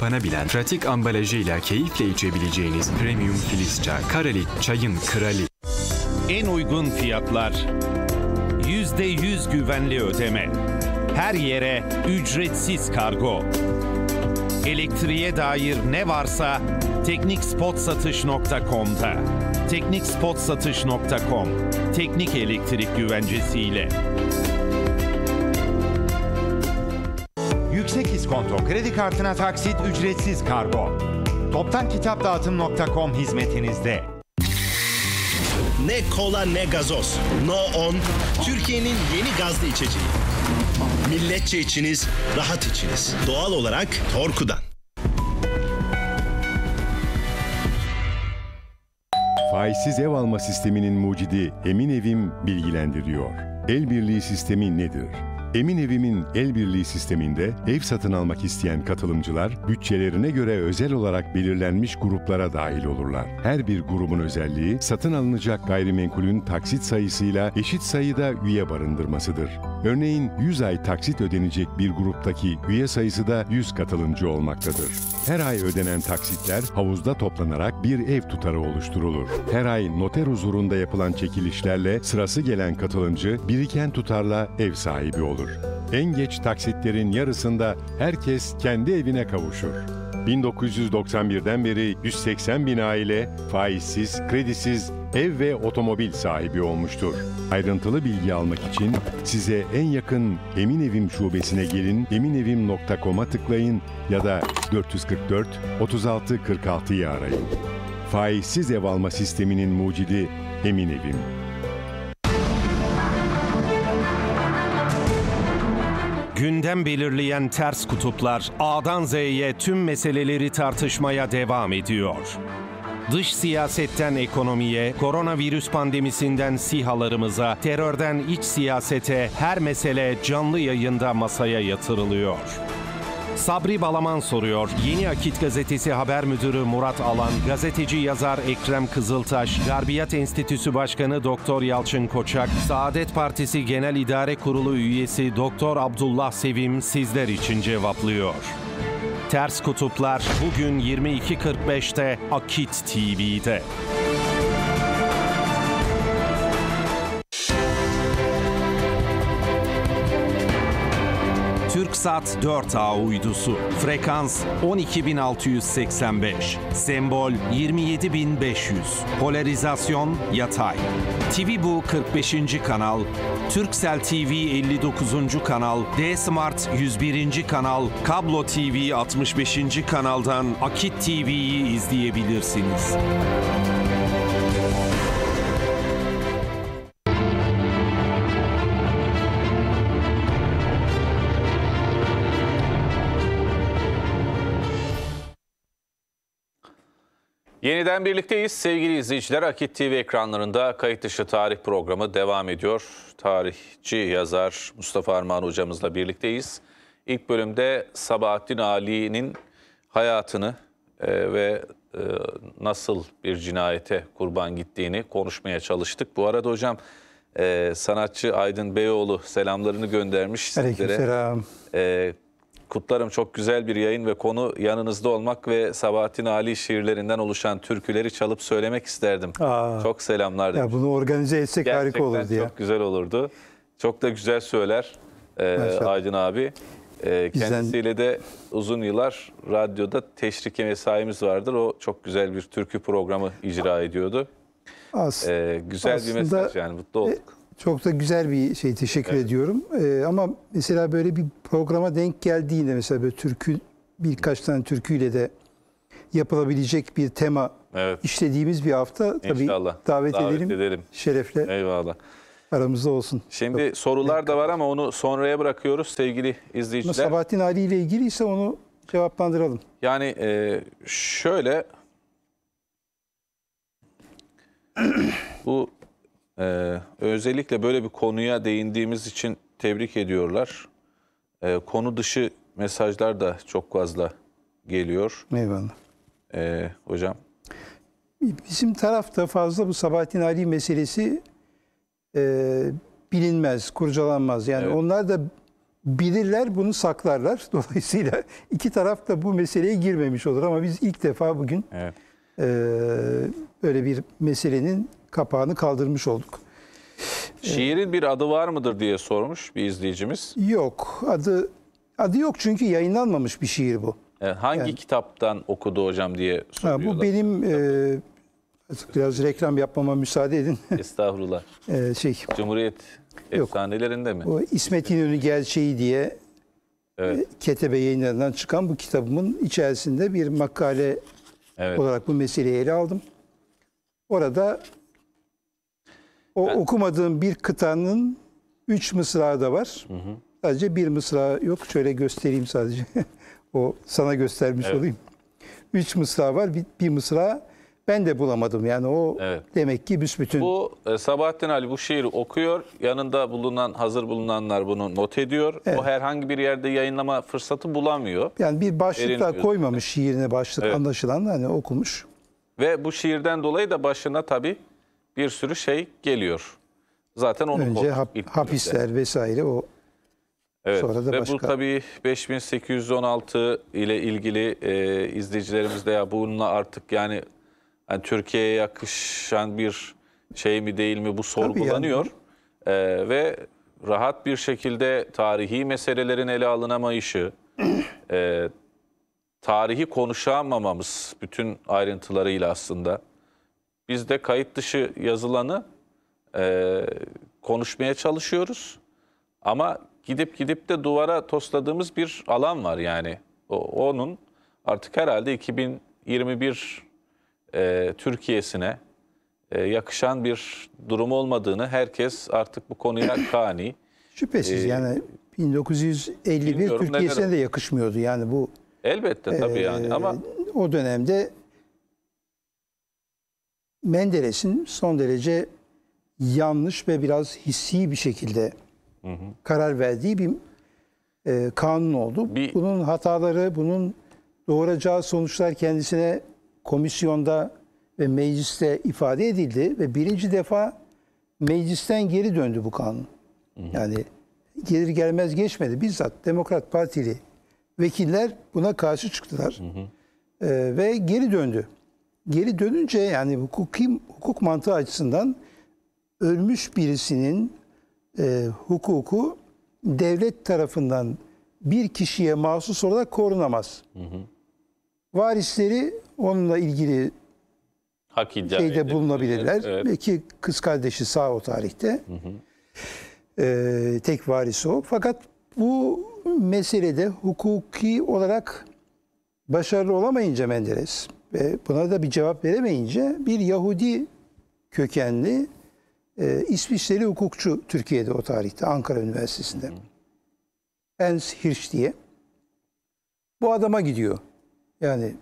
kapanabilen pratik ambalajıyla keyifle içebileceğiniz premium filiz çay. Kareli çayın krali. En uygun fiyatlar. %100 güvenli ödeme. Her yere ücretsiz kargo. Elektriğe dair ne varsa teknikspot.satış.com'da. Teknikspot.satış.com Teknik elektrik güvencesiyle. Yüksek iskonto kredi kartına taksit ücretsiz kargo. Toptan kitap dağıtım.com hizmetinizde. Ne kola ne gazoz. No on. Türkiye'nin yeni gazlı içeceği. Milletçe içiniz, rahat içiniz. Doğal olarak Torku'dan. Faizsiz ev alma sisteminin mucidi Emin Evim bilgilendiriyor. El birliği sistemi nedir? Emin Evim'in el birliği sisteminde ev satın almak isteyen katılımcılar bütçelerine göre özel olarak belirlenmiş gruplara dahil olurlar. Her bir grubun özelliği satın alınacak gayrimenkulün taksit sayısıyla eşit sayıda üye barındırmasıdır. Örneğin 100 ay taksit ödenecek bir gruptaki üye sayısı da 100 katılımcı olmaktadır. Her ay ödenen taksitler havuzda toplanarak bir ev tutarı oluşturulur. Her ay noter huzurunda yapılan çekilişlerle sırası gelen katılımcı biriken tutarla ev sahibi olur olur. En geç taksitlerin yarısında herkes kendi evine kavuşur. 1991'den beri 180 bin aile faizsiz, kredisiz ev ve otomobil sahibi olmuştur. Ayrıntılı bilgi almak için size en yakın Emin Evim şubesine gelin, eminevim.com'a tıklayın ya da 444 36 46'yı arayın. Faizsiz ev alma sisteminin mucidi Emin Evim. gündem belirleyen ters kutuplar A'dan Z'ye tüm meseleleri tartışmaya devam ediyor. Dış siyasetten ekonomiye, koronavirüs pandemisinden sihalarımıza, terörden iç siyasete her mesele canlı yayında masaya yatırılıyor. Sabri Balaman soruyor. Yeni Akit Gazetesi Haber Müdürü Murat Alan, gazeteci yazar Ekrem Kızıltaş, Garbiyat Enstitüsü Başkanı Doktor Yalçın Koçak, Saadet Partisi Genel İdare Kurulu üyesi Doktor Abdullah Sevim sizler için cevaplıyor. Ters Kutuplar bugün 22.45'te Akit TV'de. TürkSat 4A uydusu. Frekans 12685. Sembol 27500. Polarizasyon yatay. TV bu 45. kanal, Türksel TV 59. kanal, D Smart 101. kanal, Kablo TV 65. kanaldan Akit TV'yi izleyebilirsiniz. Yeniden birlikteyiz sevgili izleyiciler. Akit TV ekranlarında kayıt dışı tarih programı devam ediyor. Tarihçi yazar Mustafa Armağan hocamızla birlikteyiz. İlk bölümde Sabahattin Ali'nin hayatını e, ve e, nasıl bir cinayete kurban gittiğini konuşmaya çalıştık. Bu arada hocam e, sanatçı Aydın Beyoğlu selamlarını göndermiş. Aleyküm E, kutlarım. Çok güzel bir yayın ve konu yanınızda olmak ve Sabahattin Ali şiirlerinden oluşan türküleri çalıp söylemek isterdim. Aa, çok selamlar. Ya bunu organize etsek Gerçekten harika olurdu çok ya. çok güzel olurdu. Çok da güzel söyler e, Aydın abi. E, kendisiyle de uzun yıllar radyoda teşrike mesaimiz vardır. O çok güzel bir türkü programı icra ediyordu. As, ee, güzel aslında, bir mesaj yani mutlu olduk. E, çok da güzel bir şey teşekkür evet. ediyorum. Ee, ama mesela böyle bir programa denk geldiğinde mesela böyle türkü birkaç tane türküyle de yapılabilecek bir tema evet. işlediğimiz bir hafta tabii İnşallah. davet, davet edelim. edelim. Şerefle. Eyvallah. Aramızda olsun. Şimdi Yok. sorular da var ama onu sonraya bırakıyoruz sevgili izleyiciler. Ama Sabahattin Ali ile ilgili ise onu cevaplandıralım. Yani e, şöyle bu ee, özellikle böyle bir konuya değindiğimiz için tebrik ediyorlar. Ee, konu dışı mesajlar da çok fazla geliyor. Eyvallah. Ee, hocam. Bizim tarafta fazla bu Sabahattin Ali meselesi e, bilinmez, kurcalanmaz. Yani evet. onlar da bilirler, bunu saklarlar. Dolayısıyla iki taraf da bu meseleye girmemiş olur. Ama biz ilk defa bugün evet. e, böyle bir meselenin kapağını kaldırmış olduk. Şiirin bir adı var mıdır diye sormuş bir izleyicimiz. Yok. Adı adı yok çünkü yayınlanmamış bir şiir bu. Yani e, hangi yani, kitaptan okudu hocam diye soruyorlar. bu benim e, biraz reklam yapmama müsaade edin. Estağfurullah. e, şey. Cumhuriyet yok. mi? O İsmet İnönü Gerçeği diye evet. E, Ketebe yayınlarından çıkan bu kitabımın içerisinde bir makale evet. olarak bu meseleyi ele aldım. Orada o ben... okumadığım bir kıtanın üç mısra da var. Hı hı. Sadece bir mısra yok. Şöyle göstereyim sadece. o sana göstermiş evet. olayım. Üç mısra var. Bir, bir mısra ben de bulamadım. Yani o evet. demek ki büsbütün. Bu e, Sabahattin Ali bu şiiri okuyor. Yanında bulunan hazır bulunanlar bunu not ediyor. Evet. O herhangi bir yerde yayınlama fırsatı bulamıyor. Yani bir başlık Erin, koymamış şiirine başlık evet. anlaşılan hani okumuş. Ve bu şiirden dolayı da başına tabii bir sürü şey geliyor. Zaten onu Önce hap, hapisler vesaire o Evet. Sonra da Ve başka... bu tabii 5816 ile ilgili e, izleyicilerimiz de ya bununla artık yani, yani Türkiye'ye yakışan bir şey mi değil mi bu sorgulanıyor. yani. E, ve rahat bir şekilde tarihi meselelerin ele alınamayışı, e, tarihi konuşamamamız bütün ayrıntılarıyla aslında biz de kayıt dışı yazılanı e, konuşmaya çalışıyoruz. Ama gidip gidip de duvara tosladığımız bir alan var yani. O, onun artık herhalde 2021 e, Türkiye'sine e, yakışan bir durum olmadığını herkes artık bu konuya kani. Şüphesiz ee, yani 1951 Türkiye'sine de yakışmıyordu yani bu. Elbette tabii e, yani ama o dönemde Menderes'in son derece yanlış ve biraz hissi bir şekilde hı hı. karar verdiği bir e, kanun oldu. Bir... Bunun hataları, bunun doğuracağı sonuçlar kendisine komisyonda ve mecliste ifade edildi ve birinci defa meclisten geri döndü bu kanun. Hı hı. Yani gelir gelmez geçmedi. Bizzat Demokrat Partili vekiller buna karşı çıktılar. Hı hı. Ee, ve geri döndü geri dönünce yani hukuki hukuk mantığı açısından ölmüş birisinin e, hukuku devlet tarafından bir kişiye mahsus olarak korunamaz. Hı hı. Varisleri onunla ilgili Hak şeyde bulunabilirler. Evet. Belki kız kardeşi sağ o tarihte. Hı hı. Ee, tek varisi o. Fakat bu meselede hukuki olarak başarılı olamayınca Menderes, ve buna da bir cevap veremeyince bir Yahudi kökenli e, İsviçreli hukukçu Türkiye'de o tarihte Ankara Üniversitesi'nde. Hı. Ernst Hirsch diye. Bu adama gidiyor. Yani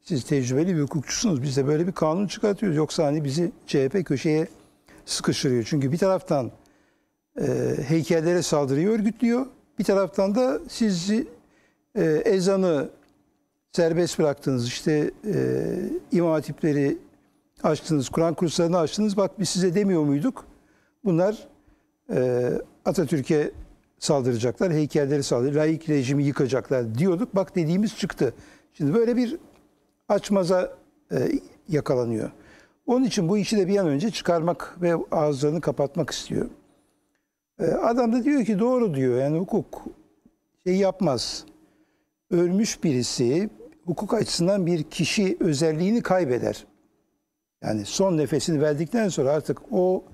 siz tecrübeli bir hukukçusunuz. Biz de böyle bir kanun çıkartıyoruz. Yoksa hani bizi CHP köşeye sıkıştırıyor. Çünkü bir taraftan e, heykellere saldırıyı örgütlüyor. Bir taraftan da sizi e, ezanı, serbest bıraktınız. İşte e, imam hatipleri açtınız, Kur'an kurslarını açtınız. Bak biz size demiyor muyduk? Bunlar e, Atatürk'e saldıracaklar, heykelleri saldıracaklar, laik rejimi yıkacaklar diyorduk. Bak dediğimiz çıktı. Şimdi böyle bir açmaza e, yakalanıyor. Onun için bu işi de bir an önce çıkarmak ve ağızlarını kapatmak istiyor. E, adam da diyor ki doğru diyor yani hukuk şey yapmaz. Ölmüş birisi hukuk açısından bir kişi özelliğini kaybeder. Yani son nefesini verdikten sonra artık o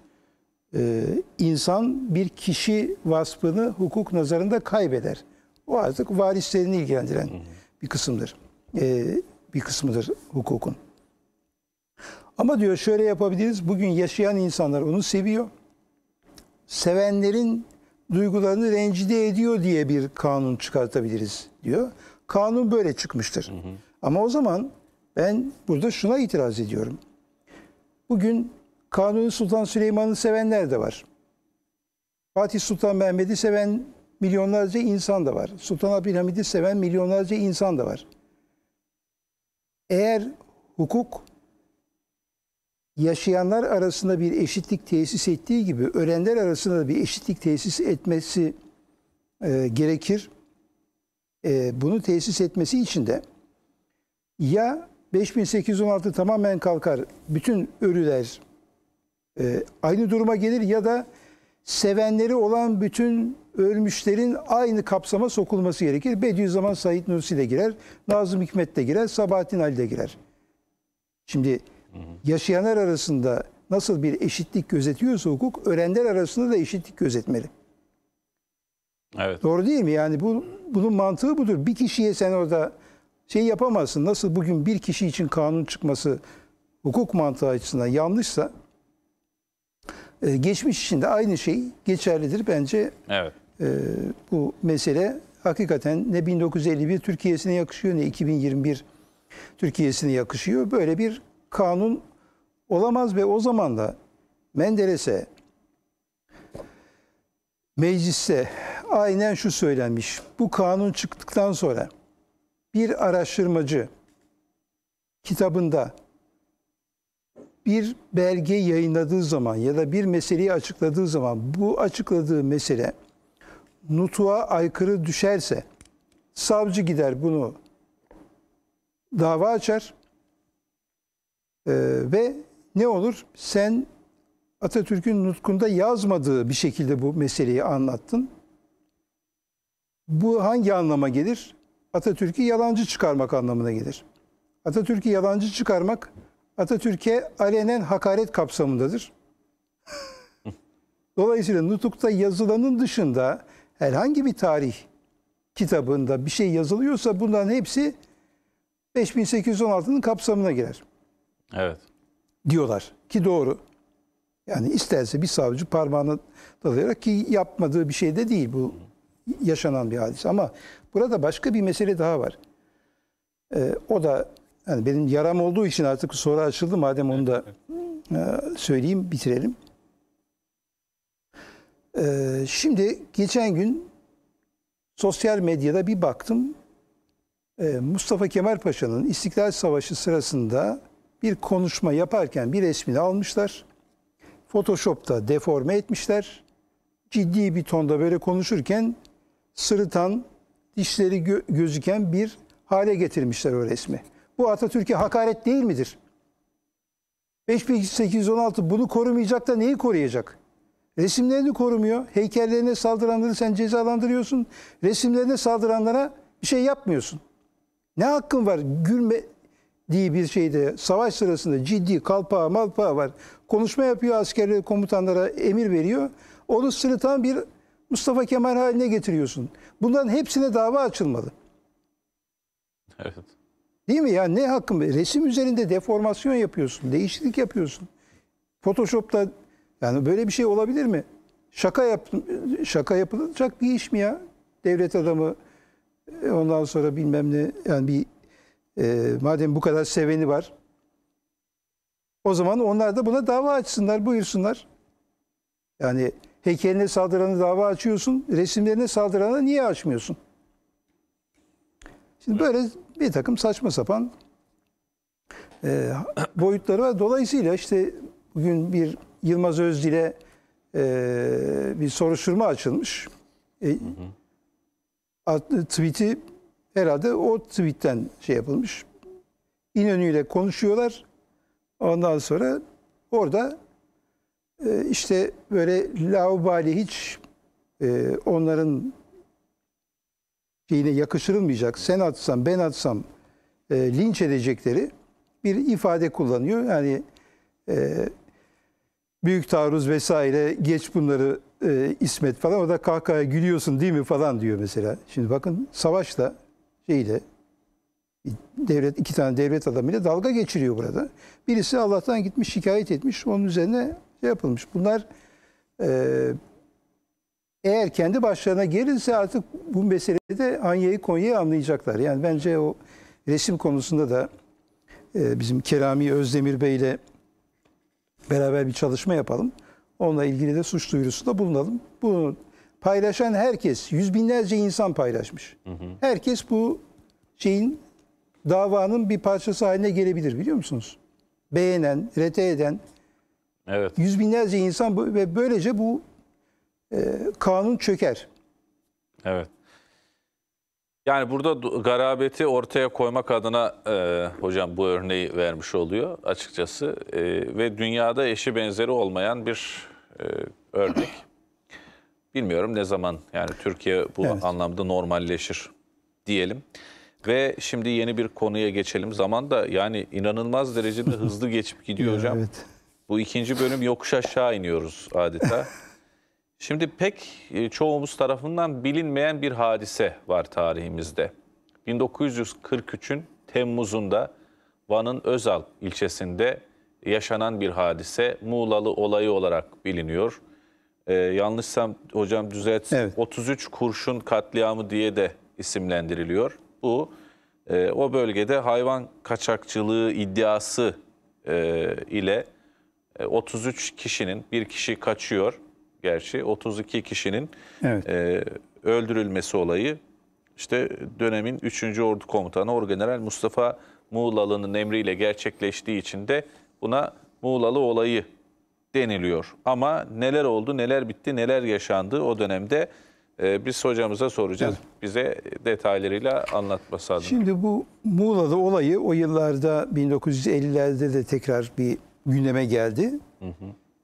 e, insan bir kişi vasfını hukuk nazarında kaybeder. O artık varislerini ilgilendiren bir kısımdır. E, bir kısmıdır hukukun. Ama diyor şöyle yapabiliriz. Bugün yaşayan insanlar onu seviyor. Sevenlerin duygularını rencide ediyor diye bir kanun çıkartabiliriz diyor. Kanun böyle çıkmıştır. Hı hı. Ama o zaman ben burada şuna itiraz ediyorum. Bugün Kanuni Sultan Süleyman'ı sevenler de var. Fatih Sultan Mehmet'i seven milyonlarca insan da var. Sultan Abdülhamid'i seven milyonlarca insan da var. Eğer hukuk yaşayanlar arasında bir eşitlik tesis ettiği gibi ölenler arasında da bir eşitlik tesis etmesi e, gerekir e, bunu tesis etmesi için de ya 5816 tamamen kalkar, bütün ölüler e, aynı duruma gelir ya da sevenleri olan bütün ölmüşlerin aynı kapsama sokulması gerekir. Bediüzzaman Said Nursi de girer, Nazım Hikmet de girer, Sabahattin Ali de girer. Şimdi yaşayanlar arasında nasıl bir eşitlik gözetiyorsa hukuk, ölenler arasında da eşitlik gözetmeli. Evet. Doğru değil mi? Yani bu bunun mantığı budur. Bir kişiye sen orada şey yapamazsın. Nasıl bugün bir kişi için kanun çıkması hukuk mantığı açısından yanlışsa e, geçmiş için de aynı şey geçerlidir bence. Evet. E, bu mesele hakikaten ne 1951 Türkiye'sine yakışıyor ne 2021 Türkiye'sine yakışıyor. Böyle bir kanun olamaz ve o zaman da Menderes'e mecliste aynen şu söylenmiş. Bu kanun çıktıktan sonra bir araştırmacı kitabında bir belge yayınladığı zaman ya da bir meseleyi açıkladığı zaman bu açıkladığı mesele nutuğa aykırı düşerse savcı gider bunu dava açar ee, ve ne olur? Sen Atatürk'ün nutkunda yazmadığı bir şekilde bu meseleyi anlattın. Bu hangi anlama gelir? Atatürk'ü yalancı çıkarmak anlamına gelir. Atatürk'ü yalancı çıkarmak Atatürk'e alenen hakaret kapsamındadır. Dolayısıyla nutukta yazılanın dışında herhangi bir tarih kitabında bir şey yazılıyorsa bunların hepsi 5816'nın kapsamına girer. Evet. Diyorlar ki doğru. Yani isterse bir savcı parmağını dalayarak ki yapmadığı bir şey de değil bu yaşanan bir hadis. Ama burada başka bir mesele daha var. Ee, o da yani benim yaram olduğu için artık soru açıldı. Madem onu da e, söyleyeyim, bitirelim. Ee, şimdi geçen gün sosyal medyada bir baktım. Ee, Mustafa Kemal Paşa'nın İstiklal Savaşı sırasında bir konuşma yaparken bir resmini almışlar. Photoshop'ta deforme etmişler. Ciddi bir tonda böyle konuşurken sırıtan, dişleri gö- gözüken bir hale getirmişler o resmi. Bu Atatürk'e hakaret değil midir? 5816 bunu korumayacak da neyi koruyacak? Resimlerini korumuyor. Heykellerine saldıranları sen cezalandırıyorsun. Resimlerine saldıranlara bir şey yapmıyorsun. Ne hakkın var gülme diye bir şeyde savaş sırasında ciddi kalpağı malpağı var. Konuşma yapıyor askerlere komutanlara emir veriyor. Onu sırıtan bir Mustafa Kemal haline getiriyorsun. Bunların hepsine dava açılmadı. Evet. Değil mi? Yani ne hakkın? Resim üzerinde deformasyon yapıyorsun, değişiklik yapıyorsun. Photoshop'ta yani böyle bir şey olabilir mi? Şaka yap şaka yapılacak bir iş mi ya? Devlet adamı e, ondan sonra bilmem ne yani bir e, madem bu kadar seveni var o zaman onlar da buna dava açsınlar, buyursunlar. Yani Heykeline saldırana dava açıyorsun. Resimlerine saldırana niye açmıyorsun? Şimdi böyle bir takım saçma sapan e, boyutları var. Dolayısıyla işte bugün bir Yılmaz Özdil'e e, bir soruşturma açılmış. E, hı hı. At, tweet'i herhalde o tweet'ten şey yapılmış. İnönü ile konuşuyorlar. Ondan sonra orada ee, işte böyle laubali hiç e, onların şeyine yakıştırılmayacak, sen atsam ben atsam e, linç edecekleri bir ifade kullanıyor. Yani e, büyük taarruz vesaire geç bunları e, İsmet falan o da kahkahaya gülüyorsun değil mi falan diyor mesela. Şimdi bakın savaşla şeyle devlet iki tane devlet adamıyla dalga geçiriyor burada. Birisi Allah'tan gitmiş şikayet etmiş. Onun üzerine yapılmış. Bunlar e, eğer kendi başlarına gelirse artık bu meselede Anya'yı Konya'yı anlayacaklar. Yani bence o resim konusunda da e, bizim Kerami Özdemir Bey ile beraber bir çalışma yapalım. Onunla ilgili de suç duyurusu da bulunalım. bu paylaşan herkes, yüz binlerce insan paylaşmış. Hı hı. Herkes bu şeyin davanın bir parçası haline gelebilir biliyor musunuz? Beğenen, rete eden, Evet. Yüz binlerce insan ve böylece bu e, kanun çöker. Evet. Yani burada garabeti ortaya koymak adına e, hocam bu örneği vermiş oluyor açıkçası e, ve dünyada eşi benzeri olmayan bir e, örnek. Bilmiyorum ne zaman yani Türkiye bu evet. anlamda normalleşir diyelim. Ve şimdi yeni bir konuya geçelim. Zaman da yani inanılmaz derecede hızlı geçip gidiyor hocam. Evet. Bu ikinci bölüm yokuş aşağı iniyoruz adeta. Şimdi pek e, çoğumuz tarafından bilinmeyen bir hadise var tarihimizde. 1943'ün Temmuz'unda Van'ın Özal ilçesinde yaşanan bir hadise Muğlalı olayı olarak biliniyor. Ee, yanlışsam hocam düzelt evet. 33 kurşun katliamı diye de isimlendiriliyor. Bu e, o bölgede hayvan kaçakçılığı iddiası e, ile 33 e, kişinin bir kişi kaçıyor gerçi 32 kişinin evet. e, öldürülmesi olayı işte dönemin 3. Ordu Komutanı Orgeneral Mustafa Muğlalı'nın emriyle gerçekleştiği için de buna Muğlalı olayı deniliyor. Ama neler oldu, neler bitti, neler yaşandı o dönemde e, biz hocamıza soracağız. Evet. Bize detaylarıyla anlatması adına. Şimdi bu Muğla'da olayı o yıllarda 1950'lerde de tekrar bir gündeme geldi. Hı hı.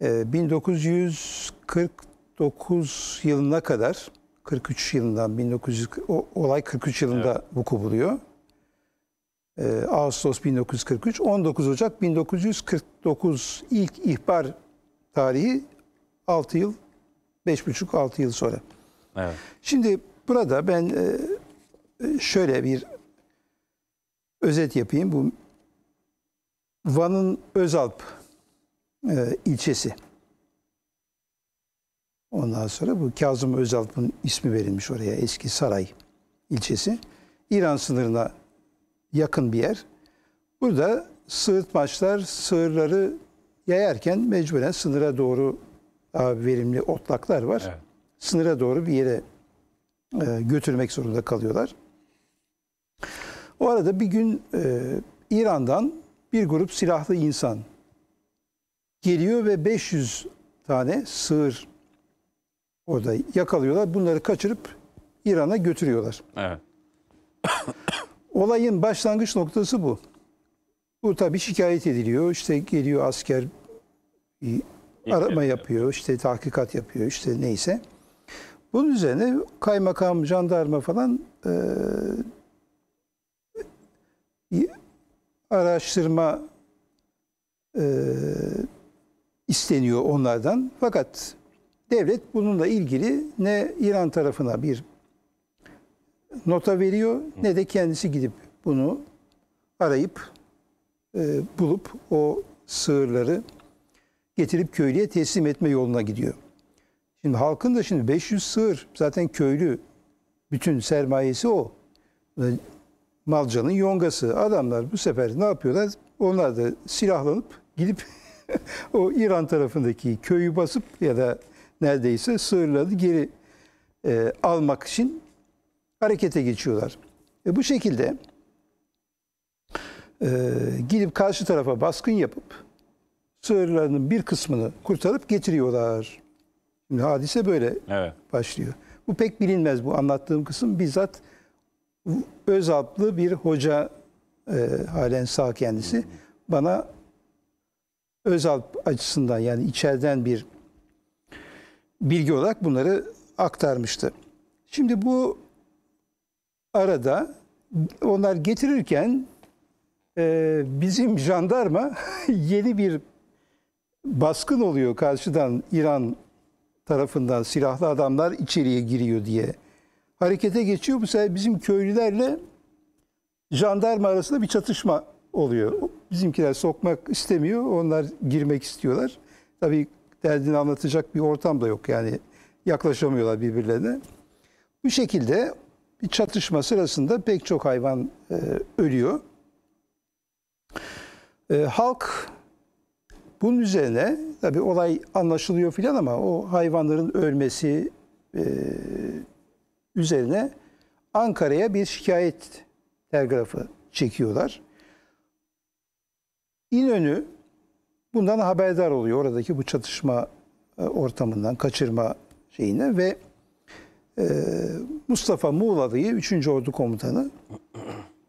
E, ee, 1949 yılına kadar 43 yılından 1900 o, olay 43 yılında evet. vuku buluyor. E, Ağustos 1943 19 Ocak 1949 ilk ihbar tarihi 6 yıl buçuk 6 yıl sonra. Evet. Şimdi burada ben e, e, şöyle bir özet yapayım bu Van'ın Özalp e, ilçesi. Ondan sonra bu Kazım Özalp'ın ismi verilmiş oraya eski saray ilçesi. İran sınırına yakın bir yer. Burada sığırtmaçlar sığırları yayarken mecburen sınıra doğru daha e, verimli otlaklar var. Evet. Sınıra doğru bir yere e, götürmek zorunda kalıyorlar. O arada bir gün e, İran'dan bir grup silahlı insan geliyor ve 500 tane sığır orada yakalıyorlar. Bunları kaçırıp İran'a götürüyorlar. Evet. Olayın başlangıç noktası bu. Bu tabii şikayet ediliyor. İşte geliyor asker arama yapıyor, işte tahkikat yapıyor, işte neyse. Bunun üzerine kaymakam, jandarma falan e, araştırma e, isteniyor onlardan. Fakat devlet bununla ilgili ne İran tarafına bir nota veriyor ne de kendisi gidip bunu arayıp e, bulup o sığırları getirip köylüye teslim etme yoluna gidiyor. Şimdi halkın da şimdi 500 sığır zaten köylü bütün sermayesi o. Malca'nın yongası. Adamlar bu sefer ne yapıyorlar? Onlar da silahlanıp gidip o İran tarafındaki köyü basıp ya da neredeyse sığırları geri e, almak için harekete geçiyorlar. E, bu şekilde e, gidip karşı tarafa baskın yapıp sığırlarının bir kısmını kurtarıp getiriyorlar. Şimdi hadise böyle evet. başlıyor. Bu pek bilinmez bu anlattığım kısım bizzat Öz adlı bir hoca e, halen sağ kendisi bana Özalp açısından yani içeriden bir bilgi olarak bunları aktarmıştı. Şimdi bu arada onlar getirirken e, bizim jandarma yeni bir baskın oluyor karşıdan İran tarafından silahlı adamlar içeriye giriyor diye harekete geçiyor. Bu sefer bizim köylülerle jandarma arasında bir çatışma oluyor. Bizimkiler sokmak istemiyor. Onlar girmek istiyorlar. Tabii derdini anlatacak bir ortam da yok. Yani yaklaşamıyorlar birbirlerine. Bu şekilde bir çatışma sırasında pek çok hayvan e, ölüyor. E, halk bunun üzerine tabii olay anlaşılıyor filan ama o hayvanların ölmesi, e, üzerine Ankara'ya bir şikayet telgrafı çekiyorlar. İnönü bundan haberdar oluyor oradaki bu çatışma e, ortamından, kaçırma şeyine ve e, Mustafa Muğla'yı 3. Ordu Komutanı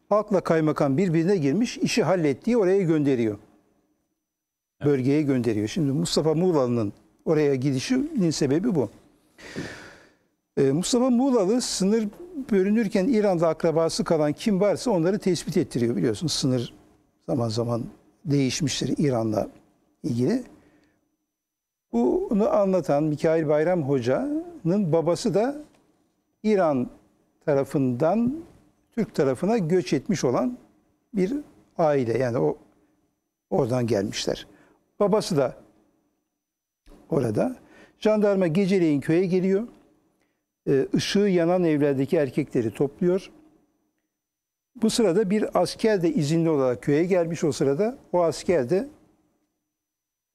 halkla kaymakam birbirine girmiş işi hallettiği oraya gönderiyor. Bölgeye gönderiyor. Şimdi Mustafa Muğla'nın oraya gidişinin sebebi bu. Ee, Mustafa Muğlalı sınır bölünürken İran'da akrabası kalan kim varsa onları tespit ettiriyor biliyorsunuz. Sınır zaman zaman değişmiştir İran'la ilgili. Bunu anlatan Mikail Bayram Hoca'nın babası da İran tarafından Türk tarafına göç etmiş olan bir aile. Yani o oradan gelmişler. Babası da orada. Jandarma geceleyin köye geliyor e, ışığı yanan evlerdeki erkekleri topluyor. Bu sırada bir asker de izinli olarak köye gelmiş o sırada. O asker de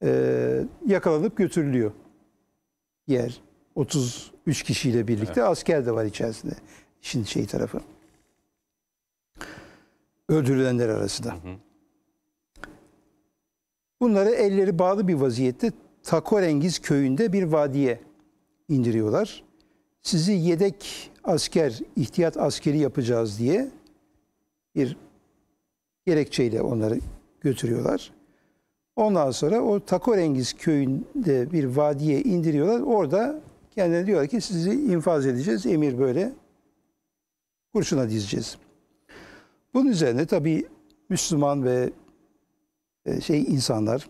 e, yakalanıp götürülüyor. Yer 33 kişiyle birlikte evet. asker de var içerisinde. Şimdi şey tarafı. Öldürülenler arasında. Bunları elleri bağlı bir vaziyette Takorengiz köyünde bir vadiye indiriyorlar sizi yedek asker, ihtiyat askeri yapacağız diye bir gerekçeyle onları götürüyorlar. Ondan sonra o Takorengiz köyünde bir vadiye indiriyorlar. Orada kendine diyorlar ki sizi infaz edeceğiz. Emir böyle kurşuna dizeceğiz. Bunun üzerine tabi Müslüman ve e, şey insanlar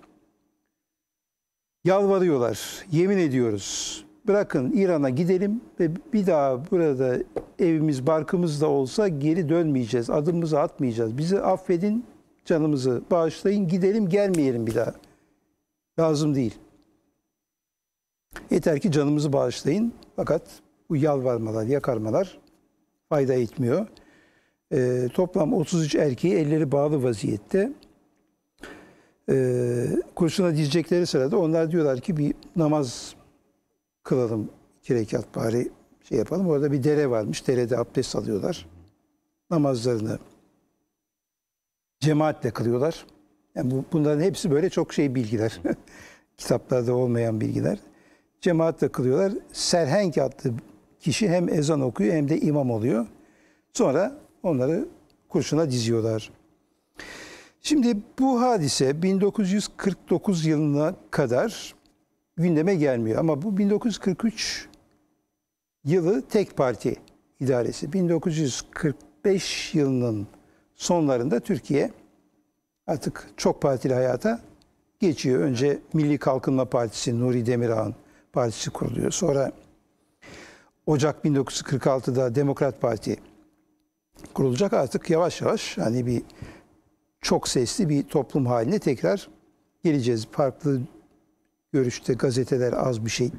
yalvarıyorlar. Yemin ediyoruz bırakın İran'a gidelim ve bir daha burada evimiz barkımız da olsa geri dönmeyeceğiz. Adımımızı atmayacağız. Bizi affedin, canımızı bağışlayın, gidelim gelmeyelim bir daha. Lazım değil. Yeter ki canımızı bağışlayın. Fakat bu yalvarmalar, yakarmalar fayda etmiyor. E, toplam 33 erkeği elleri bağlı vaziyette e, kurşuna dizecekleri sırada onlar diyorlar ki bir namaz kılalım iki rekat bari şey yapalım. Orada bir dere varmış. Derede abdest alıyorlar. Namazlarını cemaatle kılıyorlar. Yani bu, bunların hepsi böyle çok şey bilgiler. Kitaplarda olmayan bilgiler. Cemaatle kılıyorlar. Serhenk adlı kişi hem ezan okuyor hem de imam oluyor. Sonra onları kurşuna diziyorlar. Şimdi bu hadise 1949 yılına kadar gündeme gelmiyor. Ama bu 1943 yılı tek parti idaresi. 1945 yılının sonlarında Türkiye artık çok partili hayata geçiyor. Önce Milli Kalkınma Partisi, Nuri Demirağ'ın partisi kuruluyor. Sonra Ocak 1946'da Demokrat Parti kurulacak. Artık yavaş yavaş hani bir çok sesli bir toplum haline tekrar geleceğiz. Farklı görüşte gazeteler az bir şey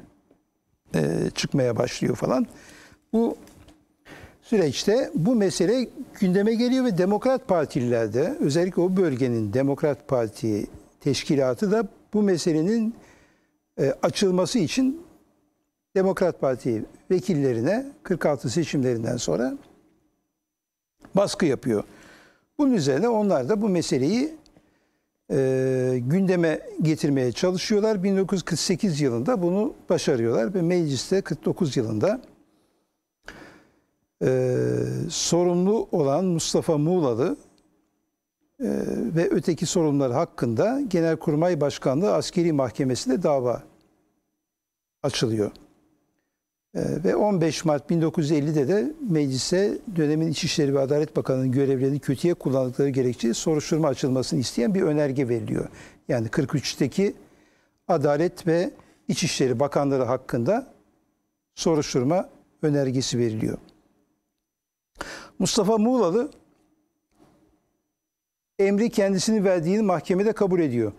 e, çıkmaya başlıyor falan. Bu süreçte bu mesele gündeme geliyor ve Demokrat Partililerde özellikle o bölgenin Demokrat Parti teşkilatı da bu meselenin e, açılması için Demokrat Parti vekillerine 46 seçimlerinden sonra baskı yapıyor. Bunun üzerine onlar da bu meseleyi e, gündeme getirmeye çalışıyorlar. 1948 yılında bunu başarıyorlar ve mecliste 49 yılında e, sorumlu olan Mustafa Muğlalı e, ve öteki sorunlar hakkında Genelkurmay Başkanlığı Askeri Mahkemesi'nde dava açılıyor. Ee, ve 15 Mart 1950'de de meclise dönemin İçişleri ve Adalet Bakanı'nın görevlerini kötüye kullandıkları gerekçeyle soruşturma açılmasını isteyen bir önerge veriliyor. Yani 43'teki Adalet ve İçişleri Bakanları hakkında soruşturma önergesi veriliyor. Mustafa Muğlalı emri kendisini verdiğini mahkemede kabul ediyor.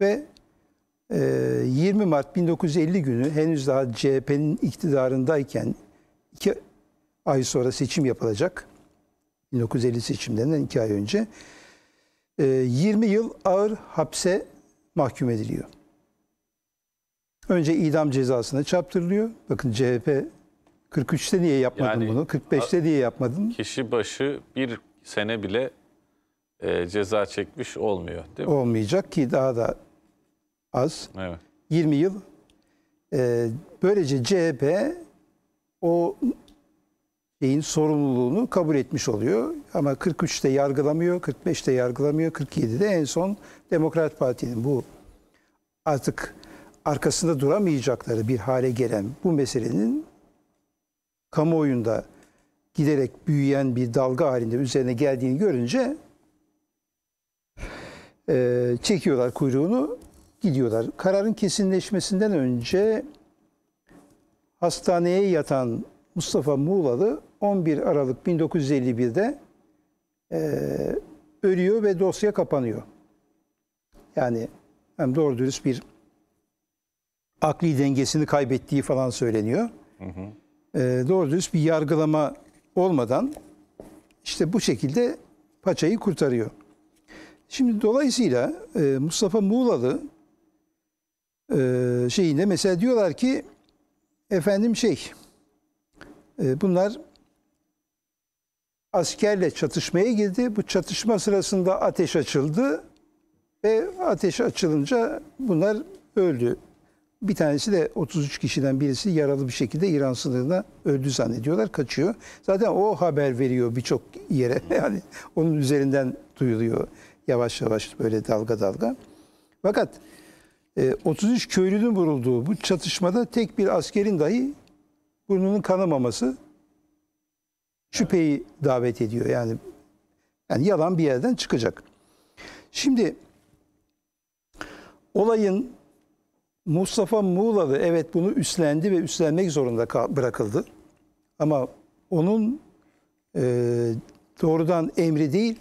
Ve 20 ee, Mart 1950 günü henüz daha CHP'nin iktidarındayken iki ay sonra seçim yapılacak. 1950 seçimlerinden iki ay önce. 20 ee, yıl ağır hapse mahkum ediliyor. Önce idam cezasına çarptırılıyor. Bakın CHP 43'te niye yapmadın yani, bunu? 45'te niye yapmadın? Kişi başı bir sene bile e, ceza çekmiş olmuyor değil mi? Olmayacak ki daha da az. Evet. 20 yıl. E, böylece CHP o şeyin sorumluluğunu kabul etmiş oluyor. Ama 43'te yargılamıyor, 45'te yargılamıyor, 47'de en son Demokrat Parti'nin bu artık arkasında duramayacakları bir hale gelen bu meselenin kamuoyunda giderek büyüyen bir dalga halinde üzerine geldiğini görünce e, çekiyorlar kuyruğunu gidiyorlar. Kararın kesinleşmesinden önce hastaneye yatan Mustafa Muğlalı 11 Aralık 1951'de e, ölüyor ve dosya kapanıyor. Yani hem doğru dürüst bir akli dengesini kaybettiği falan söyleniyor. Hı hı. E, doğru dürüst bir yargılama olmadan işte bu şekilde paçayı kurtarıyor. Şimdi dolayısıyla e, Mustafa Muğlalı e, şeyinde mesela diyorlar ki efendim şey e, bunlar askerle çatışmaya girdi. Bu çatışma sırasında ateş açıldı ve ateş açılınca bunlar öldü. Bir tanesi de 33 kişiden birisi yaralı bir şekilde İran sınırına öldü zannediyorlar, kaçıyor. Zaten o haber veriyor birçok yere. Yani onun üzerinden duyuluyor yavaş yavaş böyle dalga dalga. Fakat 33 e, köylünün vurulduğu bu çatışmada tek bir askerin dahi burnunun kanamaması şüpheyi davet ediyor. Yani yani yalan bir yerden çıkacak. Şimdi olayın Mustafa Muğlalı evet bunu üstlendi ve üstlenmek zorunda bırakıldı. Ama onun e, doğrudan emri değil,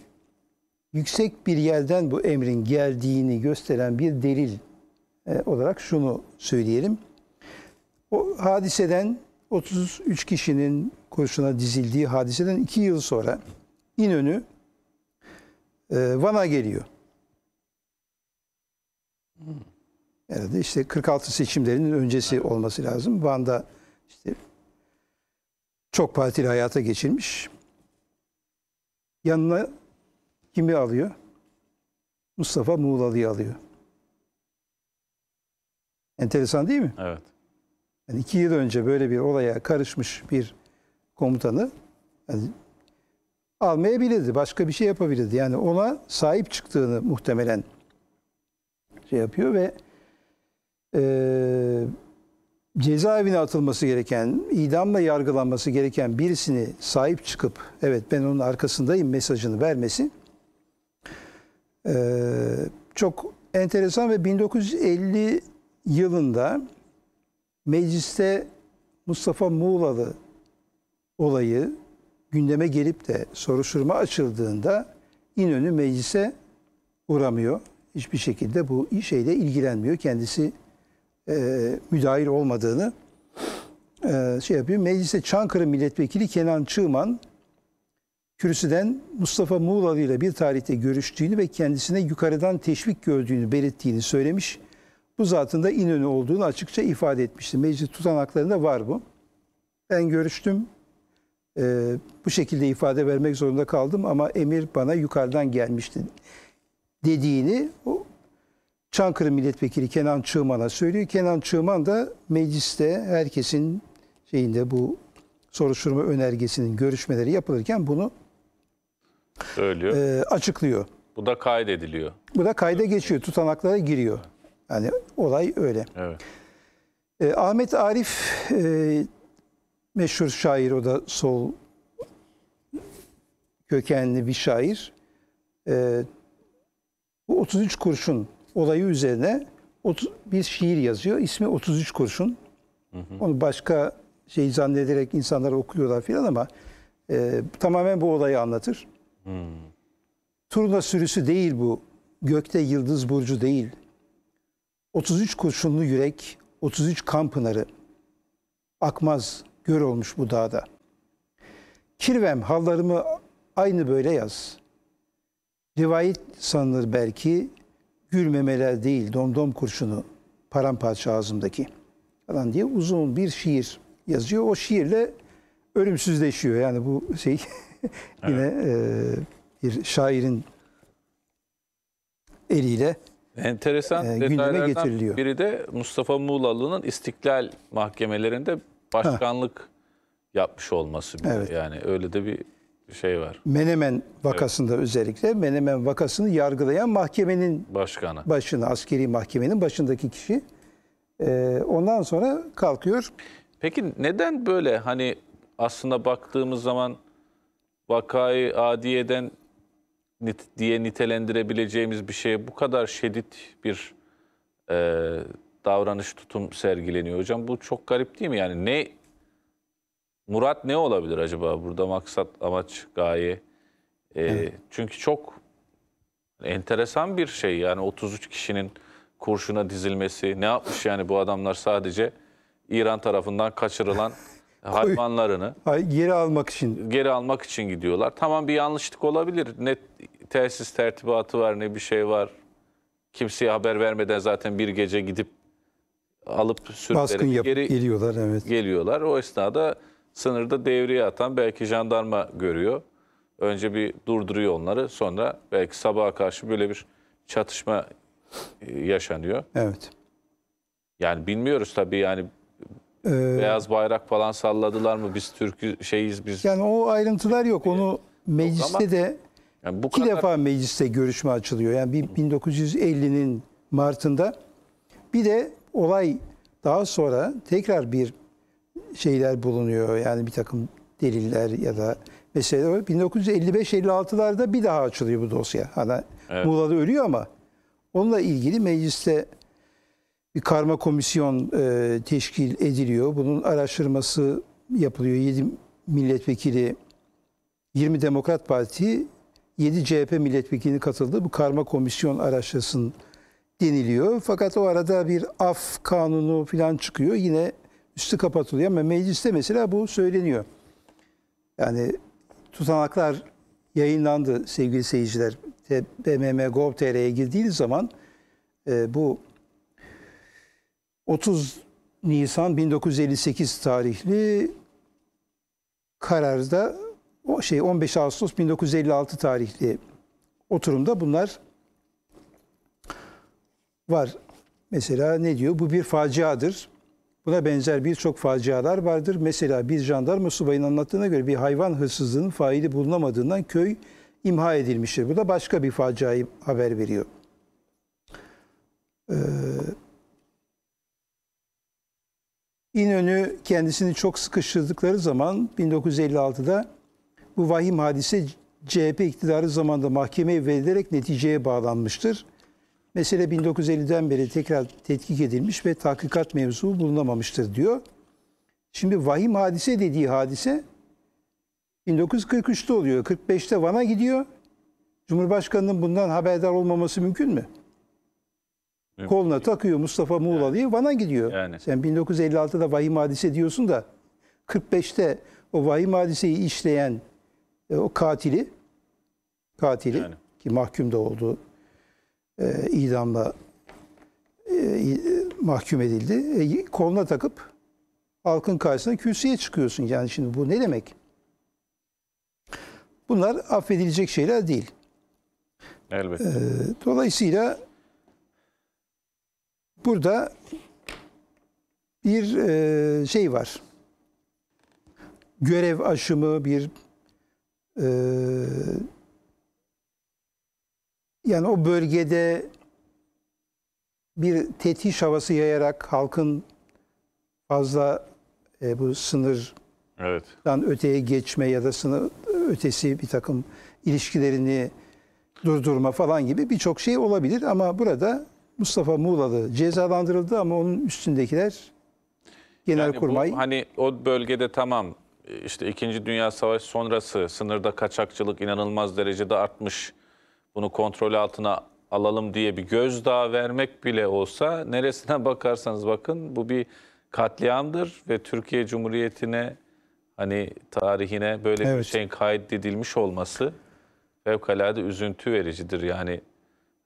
yüksek bir yerden bu emrin geldiğini gösteren bir delil e, olarak şunu söyleyelim. O hadiseden 33 kişinin kurşuna dizildiği hadiseden 2 yıl sonra İnönü e, Van'a geliyor. Herhalde işte 46 seçimlerinin öncesi olması lazım. Van'da işte çok partili hayata geçirmiş. Yanına kimi alıyor? Mustafa Muğlalı'yı alıyor. Enteresan değil mi? Evet. Yani iki yıl önce böyle bir olaya karışmış bir komutanı yani almayabilirdi. Başka bir şey yapabilirdi. Yani ona sahip çıktığını muhtemelen şey yapıyor ve e, cezaevine atılması gereken, idamla yargılanması gereken birisini sahip çıkıp evet ben onun arkasındayım mesajını vermesi e, çok enteresan ve 1950 yılında mecliste Mustafa Muğlalı olayı gündeme gelip de soruşturma açıldığında İnönü meclise uğramıyor. Hiçbir şekilde bu şeyle ilgilenmiyor. Kendisi e, müdahil olmadığını e, şey yapıyor. Meclise Çankırı Milletvekili Kenan Çığman kürsüden Mustafa Muğlalı ile bir tarihte görüştüğünü ve kendisine yukarıdan teşvik gördüğünü belirttiğini söylemiş bu zatın da İnönü olduğunu açıkça ifade etmişti. Meclis tutanaklarında var bu. Ben görüştüm. Ee, bu şekilde ifade vermek zorunda kaldım ama emir bana yukarıdan gelmişti dediğini o Çankırı Milletvekili Kenan Çığman'a söylüyor. Kenan Çığman da mecliste herkesin şeyinde bu soruşturma önergesinin görüşmeleri yapılırken bunu söylüyor. E, açıklıyor. Bu da kaydediliyor. Bu da kayda geçiyor, tutanaklara giriyor. Yani olay öyle. Evet. E, Ahmet Arif e, meşhur şair o da sol kökenli bir şair. E, bu 33 kurşun olayı üzerine bir şiir yazıyor. İsmi 33 kurşun. Hı hı. Onu başka şey zannederek insanlar okuyorlar filan ama e, tamamen bu olayı anlatır. Hı. Turna sürüsü değil bu. Gökte yıldız burcu değil. 33 kurşunlu yürek, 33 kan pınarı, akmaz gör olmuş bu dağda. Kirvem hallarımı aynı böyle yaz. Rivayet sanılır belki, gül memeler değil domdom kurşunu paramparça ağzımdaki falan diye uzun bir şiir yazıyor. O şiirle ölümsüzleşiyor. Yani bu şey yine evet. e, bir şairin eliyle Enteresan e, detaylardan getiriliyor. biri de Mustafa Muğlalı'nın istiklal mahkemelerinde başkanlık ha. yapmış olması. Evet. Yani öyle de bir şey var. Menemen vakasında evet. özellikle Menemen vakasını yargılayan mahkemenin başkanı. Başını, askeri mahkemenin başındaki kişi. Ee, ondan sonra kalkıyor. Peki neden böyle hani aslında baktığımız zaman vakayı adiyeden diye nitelendirebileceğimiz bir şeye bu kadar şiddet bir e, davranış tutum sergileniyor hocam. Bu çok garip değil mi? Yani ne Murat ne olabilir acaba burada maksat, amaç, gaye? E, evet. Çünkü çok enteresan bir şey yani 33 kişinin kurşuna dizilmesi. Ne yapmış yani bu adamlar sadece İran tarafından kaçırılan hayvanlarını geri almak için geri almak için gidiyorlar. Tamam bir yanlışlık olabilir. Net tesis tertibatı var ne bir şey var. Kimseye haber vermeden zaten bir gece gidip alıp sürülerek yap- geri geliyorlar. Evet. Geliyorlar. O esnada sınırda devreye atan belki jandarma görüyor. Önce bir durduruyor onları. Sonra belki sabaha karşı böyle bir çatışma e, yaşanıyor. Evet. Yani bilmiyoruz tabii yani ee, beyaz bayrak falan salladılar mı biz Türk şeyiz biz. Yani o ayrıntılar yok. Onu mecliste yok de yani bu İki kadar... defa mecliste görüşme açılıyor. Yani 1950'nin Mart'ında bir de olay daha sonra tekrar bir şeyler bulunuyor. Yani bir takım deliller ya da mesela 1955-56'larda bir daha açılıyor bu dosya. Hani evet. Muğla'da ölüyor ama onunla ilgili mecliste bir karma komisyon e, teşkil ediliyor. Bunun araştırması yapılıyor. 7 milletvekili 20 Demokrat Parti 7 CHP milletvekili katıldığı bu karma komisyon araştırsın deniliyor. Fakat o arada bir af kanunu falan çıkıyor. Yine üstü kapatılıyor ama mecliste mesela bu söyleniyor. Yani tutanaklar yayınlandı sevgili seyirciler. BMM.gov.tr'ye girdiğiniz zaman e, bu 30 Nisan 1958 tarihli kararda o şey 15 Ağustos 1956 tarihli oturumda bunlar var. Mesela ne diyor? Bu bir faciadır. Buna benzer birçok facialar vardır. Mesela bir jandarma subayın anlattığına göre bir hayvan hırsızlığının faili bulunamadığından köy imha edilmiştir. Bu da başka bir faciayı haber veriyor. Ee, İnönü kendisini çok sıkıştırdıkları zaman 1956'da bu vahim hadise CHP iktidarı zamanında mahkemeye verilerek neticeye bağlanmıştır. Mesele 1950'den beri tekrar tetkik edilmiş ve tahkikat mevzuu bulunamamıştır diyor. Şimdi vahim hadise dediği hadise 1943'te oluyor. 45'te Van'a gidiyor. Cumhurbaşkanının bundan haberdar olmaması mümkün mü? Mümkün Koluna takıyor Mustafa Muğlalı'yı yani. Van'a gidiyor. Yani. Sen 1956'da vahim hadise diyorsun da 45'te o vahim hadiseyi işleyen e, o katili katili yani. ki mahkum da oldu e, idamla e, e mahkum edildi. E, koluna takıp halkın karşısına kürsüye çıkıyorsun. Yani şimdi bu ne demek? Bunlar affedilecek şeyler değil. Elbette. E, dolayısıyla burada bir e, şey var. Görev aşımı, bir ee, yani o bölgede bir tetiş havası yayarak halkın fazla e, bu sınır evet. öteye geçme ya da sınır ötesi bir takım ilişkilerini durdurma falan gibi birçok şey olabilir ama burada Mustafa Muğlalı cezalandırıldı ama onun üstündekiler genel yani kurmay. Bu, hani o bölgede tamam işte İkinci Dünya Savaşı sonrası sınırda kaçakçılık inanılmaz derecede artmış. Bunu kontrol altına alalım diye bir gözdağı vermek bile olsa neresine bakarsanız bakın bu bir katliamdır ve Türkiye Cumhuriyeti'ne hani tarihine böyle evet. bir şeyin kaydedilmiş olması fevkalade üzüntü vericidir. Yani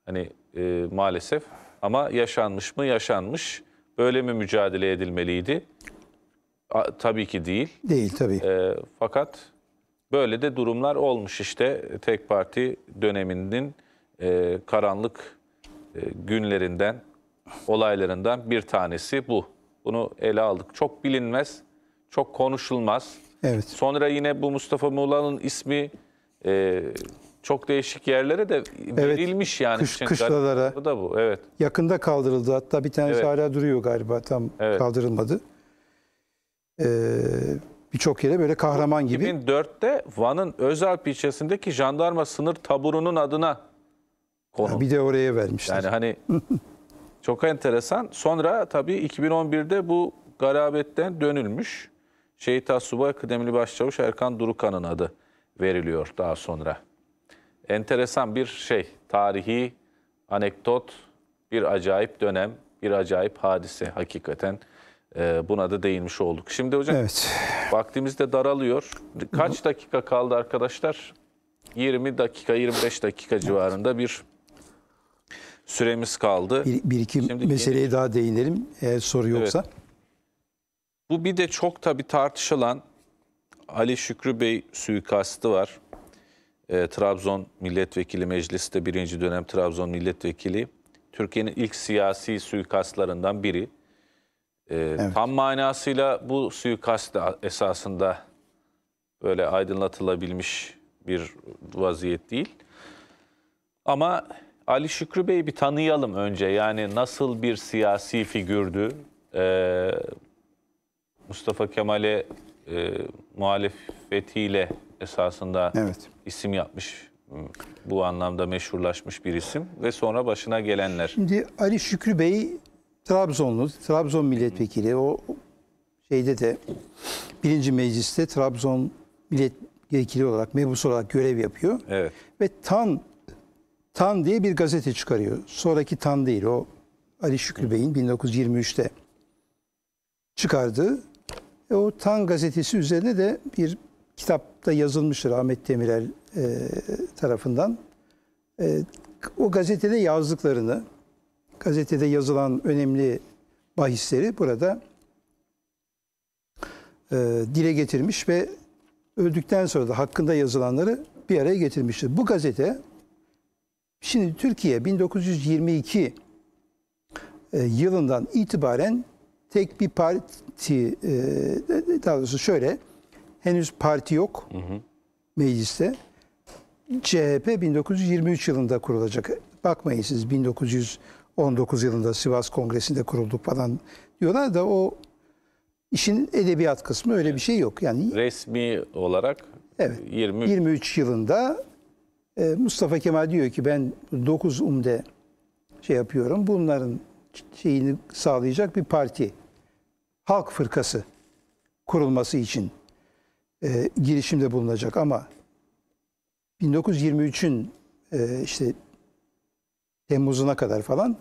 hani e, maalesef ama yaşanmış mı yaşanmış böyle mi mücadele edilmeliydi? A, tabii ki değil. Değil tabii. E, fakat böyle de durumlar olmuş işte tek parti döneminin e, karanlık e, günlerinden, olaylarından bir tanesi bu. Bunu ele aldık. Çok bilinmez, çok konuşulmaz. Evet. Sonra yine bu Mustafa Muğla'nın ismi e, çok değişik yerlere de verilmiş evet, yani. Kış, kışlalara. Bu da bu, evet. Yakında kaldırıldı hatta bir tanesi evet. hala duruyor galiba tam evet. kaldırılmadı e, birçok yere böyle kahraman gibi. 2004'te Van'ın Özalp ilçesindeki jandarma sınır taburunun adına konu. Ha, bir de oraya vermişler. Yani hani çok enteresan. Sonra tabii 2011'de bu garabetten dönülmüş. Şehit Assubay Kıdemli Başçavuş Erkan Durukan'ın adı veriliyor daha sonra. Enteresan bir şey, tarihi anekdot, bir acayip dönem, bir acayip hadise hakikaten. Ee, buna da değinmiş olduk. Şimdi hocam evet. vaktimiz de daralıyor. Kaç dakika kaldı arkadaşlar? 20 dakika, 25 dakika civarında bir süremiz kaldı. Bir, bir iki Şimdi meseleye yeni... daha değinelim eğer soru yoksa. Evet. Bu bir de çok tabii tartışılan Ali Şükrü Bey suikastı var. E, Trabzon Milletvekili Meclis'te birinci dönem Trabzon Milletvekili. Türkiye'nin ilk siyasi suikastlarından biri. Ee, evet. Tam manasıyla bu suikast esasında böyle aydınlatılabilmiş bir vaziyet değil. Ama Ali Şükrü Bey'i bir tanıyalım önce. Yani nasıl bir siyasi figürdü? Ee, Mustafa Kemal'e e, muhalefetiyle esasında evet. isim yapmış. Bu anlamda meşhurlaşmış bir isim ve sonra başına gelenler. Şimdi Ali Şükrü Bey'i. Trabzonlu, Trabzon milletvekili o şeyde de birinci mecliste Trabzon milletvekili olarak mebus olarak görev yapıyor. Evet. Ve Tan Tan diye bir gazete çıkarıyor. Sonraki Tan değil o Ali Şükrü Bey'in 1923'te çıkardığı e, o Tan gazetesi üzerine de bir kitapta yazılmıştır Ahmet Demirel e, tarafından. E, o gazetede yazdıklarını gazetede yazılan önemli bahisleri burada e, dile getirmiş ve öldükten sonra da hakkında yazılanları bir araya getirmiştir. Bu gazete şimdi Türkiye 1922 e, yılından itibaren tek bir parti e, daha doğrusu şöyle henüz parti yok hı hı. mecliste. CHP 1923 yılında kurulacak. Bakmayın siz 1900 19 yılında Sivas Kongresi'nde kurulduk falan diyorlar da o işin edebiyat kısmı öyle bir şey yok. Yani resmi olarak evet, 20... 23 yılında e, Mustafa Kemal diyor ki ben 9 umde şey yapıyorum. Bunların şeyini sağlayacak bir parti. Halk Fırkası kurulması için e, girişimde bulunacak ama 1923'ün e, işte Temmuz'una kadar falan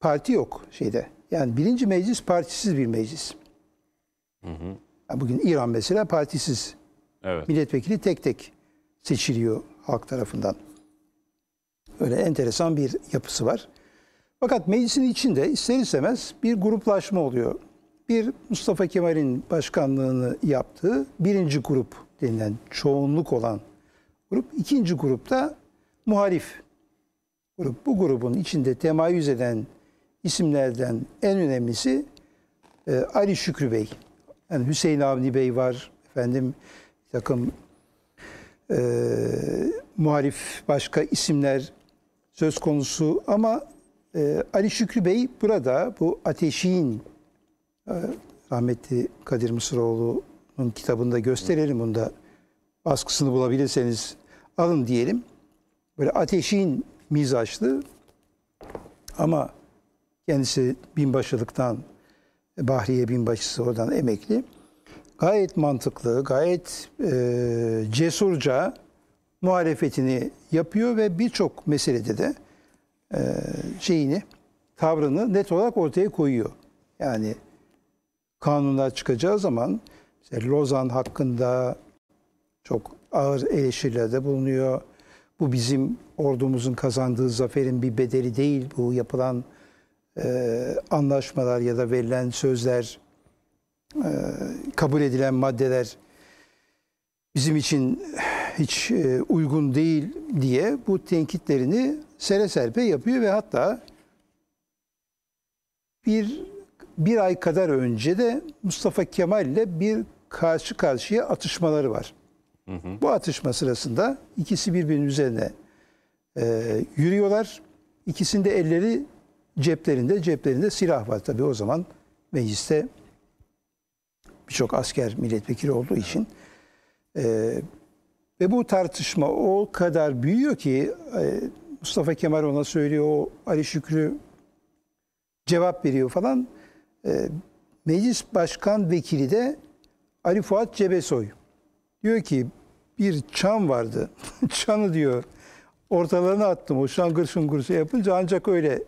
parti yok şeyde. Yani birinci meclis partisiz bir meclis. Hı hı. Yani bugün İran mesela partisiz. Evet. Milletvekili tek tek seçiliyor halk tarafından. Öyle enteresan bir yapısı var. Fakat meclisin içinde ister istemez bir gruplaşma oluyor. Bir Mustafa Kemal'in başkanlığını yaptığı birinci grup denilen çoğunluk olan grup. ikinci grupta muhalif grup. Bu grubun içinde temayüz eden isimlerden en önemlisi e, Ali Şükrü Bey. Yani Hüseyin Avni Bey var. Efendim takım e, muhalif başka isimler söz konusu ama e, Ali Şükrü Bey burada bu ateşin e, rahmetli Kadir Mısıroğlu'nun kitabında gösterelim bunda baskısını bulabilirseniz alın diyelim. Böyle ateşin mizaçlı ama kendisi binbaşılıktan Bahriye binbaşısı oradan emekli. Gayet mantıklı, gayet e, cesurca muhalefetini yapıyor ve birçok meselede de e, şeyini, tavrını net olarak ortaya koyuyor. Yani kanunlar çıkacağı zaman mesela Lozan hakkında çok ağır eleştirilerde bulunuyor. Bu bizim ordumuzun kazandığı zaferin bir bedeli değil bu yapılan e, anlaşmalar ya da verilen sözler, e, kabul edilen maddeler bizim için hiç e, uygun değil diye bu tenkitlerini sere serpe yapıyor ve hatta bir bir ay kadar önce de Mustafa Kemal ile bir karşı karşıya atışmaları var. Hı hı. Bu atışma sırasında ikisi birbirinin üzerine e, yürüyorlar. İkisinde elleri ceplerinde, ceplerinde silah var. Tabii o zaman mecliste birçok asker milletvekili olduğu için. E, ve bu tartışma o kadar büyüyor ki e, Mustafa Kemal ona söylüyor, o Ali Şükrü cevap veriyor falan. E, meclis başkan vekili de Ali Fuat Cebesoy. Diyor ki bir çan vardı. Çanı diyor ortalarına attım. O şangır şungur şey yapınca ancak öyle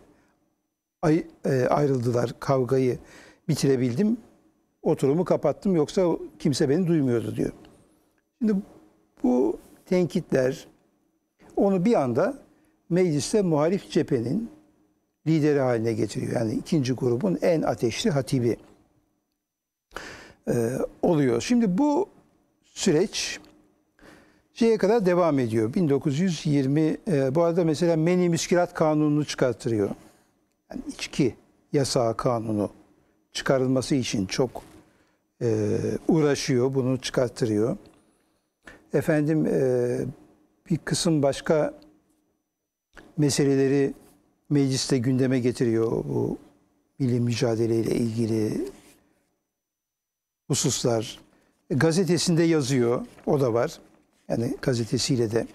ay, e, ayrıldılar. Kavgayı bitirebildim. Oturumu kapattım. Yoksa kimse beni duymuyordu diyor. Şimdi bu tenkitler onu bir anda mecliste muhalif cephenin lideri haline getiriyor. Yani ikinci grubun en ateşli hatibi e, oluyor. Şimdi bu süreç şeye kadar devam ediyor. 1920 e, bu arada mesela meni Miskirat kanununu çıkarttırıyor. Yani içki yasağı kanunu çıkarılması için çok e, uğraşıyor. Bunu çıkarttırıyor. Efendim e, bir kısım başka meseleleri mecliste gündeme getiriyor bu milli mücadeleyle ilgili hususlar. Gazetesinde yazıyor, o da var yani gazetesiyle de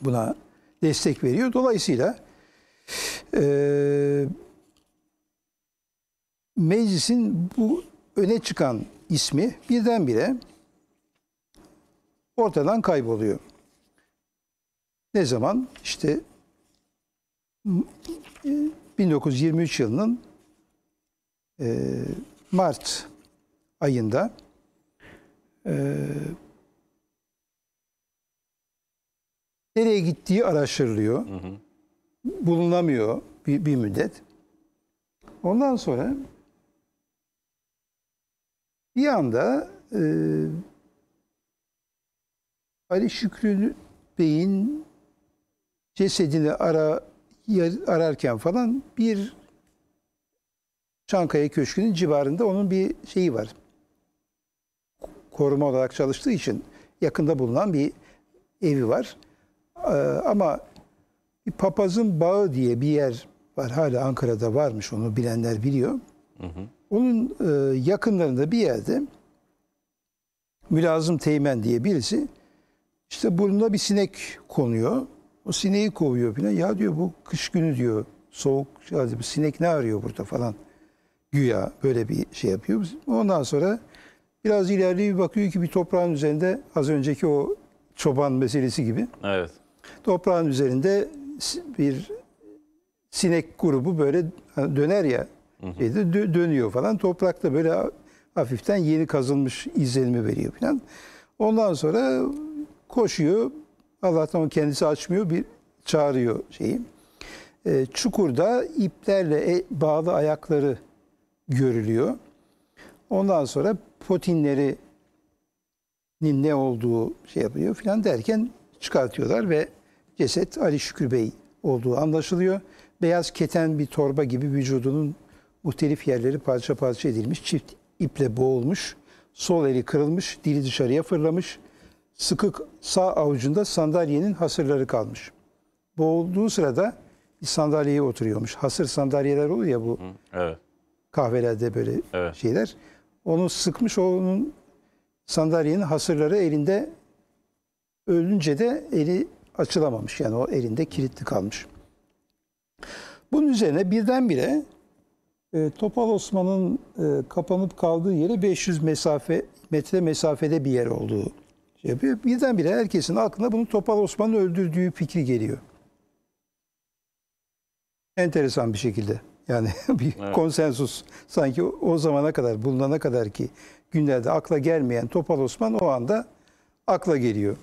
buna destek veriyor. Dolayısıyla e, meclisin bu öne çıkan ismi birdenbire ortadan kayboluyor. Ne zaman? İşte 1923 e, yılının e, Mart ayında e, Nereye gittiği araştırılıyor. Hı hı. Bulunamıyor bir, bir müddet. Ondan sonra bir anda e, Ali Şükrü Bey'in cesedini ara, ararken falan bir Çankaya Köşkü'nün civarında onun bir şeyi var. Koruma olarak çalıştığı için yakında bulunan bir evi var. Ee, ama papazın bağı diye bir yer var. Hala Ankara'da varmış onu bilenler biliyor. Hı hı. Onun e, yakınlarında bir yerde Mülazım Teğmen diye birisi işte burnuna bir sinek konuyor. O sineği kovuyor falan. Ya diyor bu kış günü diyor soğuk bu sinek ne arıyor burada falan. Güya böyle bir şey yapıyor. Ondan sonra biraz ilerliyor bakıyor ki bir toprağın üzerinde az önceki o çoban meselesi gibi. Evet. Toprağın üzerinde bir sinek grubu böyle döner ya şeyde dö- dönüyor falan. Toprakta böyle hafiften yeni kazılmış izlenimi veriyor falan. Ondan sonra koşuyor. Allah'tan o kendisi açmıyor. Bir çağırıyor şeyi. E, çukurda iplerle e- bağlı ayakları görülüyor. Ondan sonra potinleri ne olduğu şey yapıyor filan derken çıkartıyorlar ve ceset Ali Şükür Bey olduğu anlaşılıyor. Beyaz keten bir torba gibi vücudunun muhtelif yerleri parça parça edilmiş, çift iple boğulmuş, sol eli kırılmış, dili dışarıya fırlamış, sıkık sağ avucunda sandalyenin hasırları kalmış. Boğulduğu sırada bir sandalyeye oturuyormuş. Hasır sandalyeler oluyor ya bu evet. kahvelerde böyle evet. şeyler. Onu sıkmış onun sandalyenin hasırları elinde ölünce de eli açılamamış. Yani o elinde kilitli kalmış. Bunun üzerine birdenbire e, Topal Osman'ın e, kapanıp kaldığı yeri 500 mesafe metre mesafede bir yer olduğu şey yapıyor. Birdenbire herkesin aklına bunu Topal Osman'ın öldürdüğü fikri geliyor. Enteresan bir şekilde. Yani bir evet. konsensus sanki o zamana kadar bulunana kadar ki günlerde akla gelmeyen Topal Osman o anda akla geliyor.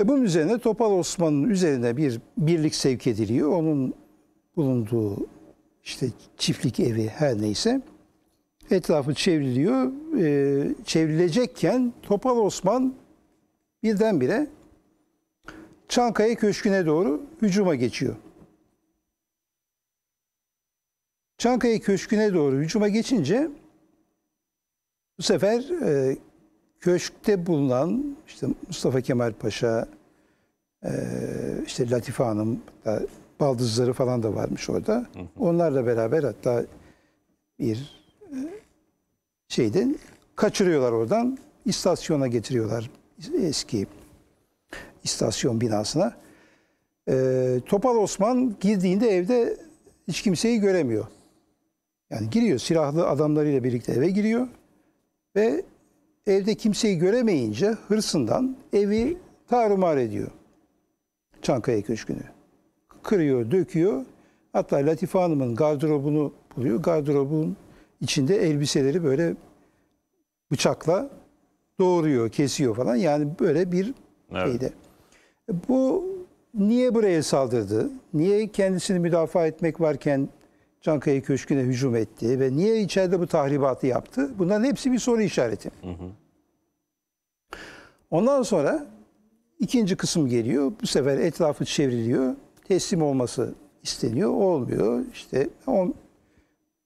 E bunun üzerine Topal Osman'ın üzerine bir birlik sevk ediliyor. Onun bulunduğu işte çiftlik evi her neyse etrafı çevriliyor. E, çevrilecekken Topal Osman birdenbire Çankaya Köşkü'ne doğru hücuma geçiyor. Çankaya Köşkü'ne doğru hücuma geçince bu sefer e, köşkte bulunan işte Mustafa Kemal Paşa, e, işte Latife Hanım, baldızları falan da varmış orada. Onlarla beraber hatta bir e, şeyden kaçırıyorlar oradan. istasyona getiriyorlar eski istasyon binasına. E, Topal Osman girdiğinde evde hiç kimseyi göremiyor. Yani giriyor silahlı adamlarıyla birlikte eve giriyor ve Evde kimseyi göremeyince hırsından evi tarumar ediyor. Çankaya Köşkü'nü. Kırıyor, döküyor. Hatta Latife Hanım'ın gardırobunu buluyor. Gardırobun içinde elbiseleri böyle bıçakla doğruyor, kesiyor falan. Yani böyle bir evet. şeyde. Bu niye buraya saldırdı? Niye kendisini müdafaa etmek varken Çankaya Köşkü'ne hücum etti ve niye içeride bu tahribatı yaptı? Bunların hepsi bir soru işareti. Hı hı. Ondan sonra ikinci kısım geliyor. Bu sefer etrafı çevriliyor. Teslim olması isteniyor. Olmuyor. İşte on,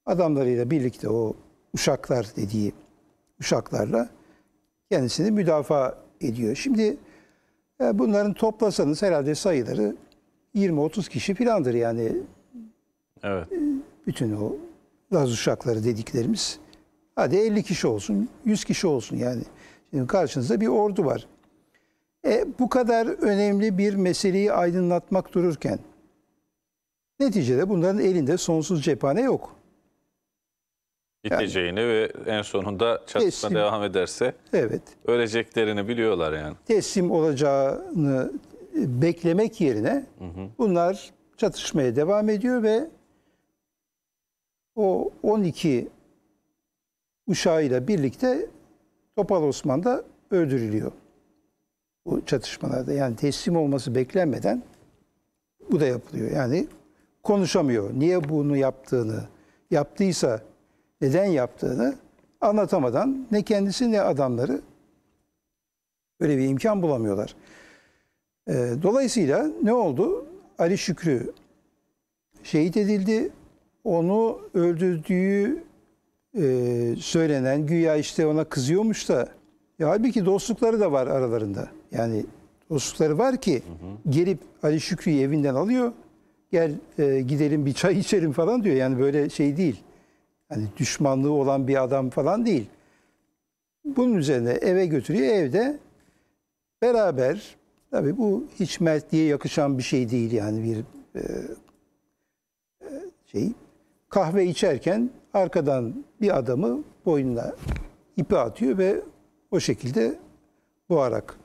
adamlarıyla birlikte o uşaklar dediği uşaklarla kendisini müdafaa ediyor. Şimdi e, bunların toplasanız herhalde sayıları 20-30 kişi filandır yani Evet. Bütün o Laz uşakları dediklerimiz. Hadi 50 kişi olsun, 100 kişi olsun yani. Şimdi karşınızda bir ordu var. E, bu kadar önemli bir meseleyi aydınlatmak dururken neticede bunların elinde sonsuz cephane yok. Biteceğini yani, ve en sonunda çatışma teslim, devam ederse evet. öleceklerini biliyorlar yani. Teslim olacağını beklemek yerine hı hı. bunlar çatışmaya devam ediyor ve o 12 uşağıyla birlikte Topal Osman da öldürülüyor bu çatışmalarda. Yani teslim olması beklenmeden bu da yapılıyor. Yani konuşamıyor. Niye bunu yaptığını, yaptıysa neden yaptığını anlatamadan ne kendisi ne adamları böyle bir imkan bulamıyorlar. Ee, dolayısıyla ne oldu? Ali Şükrü şehit edildi onu öldürdüğü e, söylenen güya işte ona kızıyormuş da ya halbuki dostlukları da var aralarında. Yani dostlukları var ki gelip Ali Şükrü'yü evinden alıyor. Gel e, gidelim bir çay içelim falan diyor. Yani böyle şey değil. Hani düşmanlığı olan bir adam falan değil. Bunun üzerine eve götürüyor. Evde beraber tabii bu hiç diye yakışan bir şey değil yani bir e, e şey kahve içerken arkadan bir adamı boynuna ipi atıyor ve o şekilde boğarak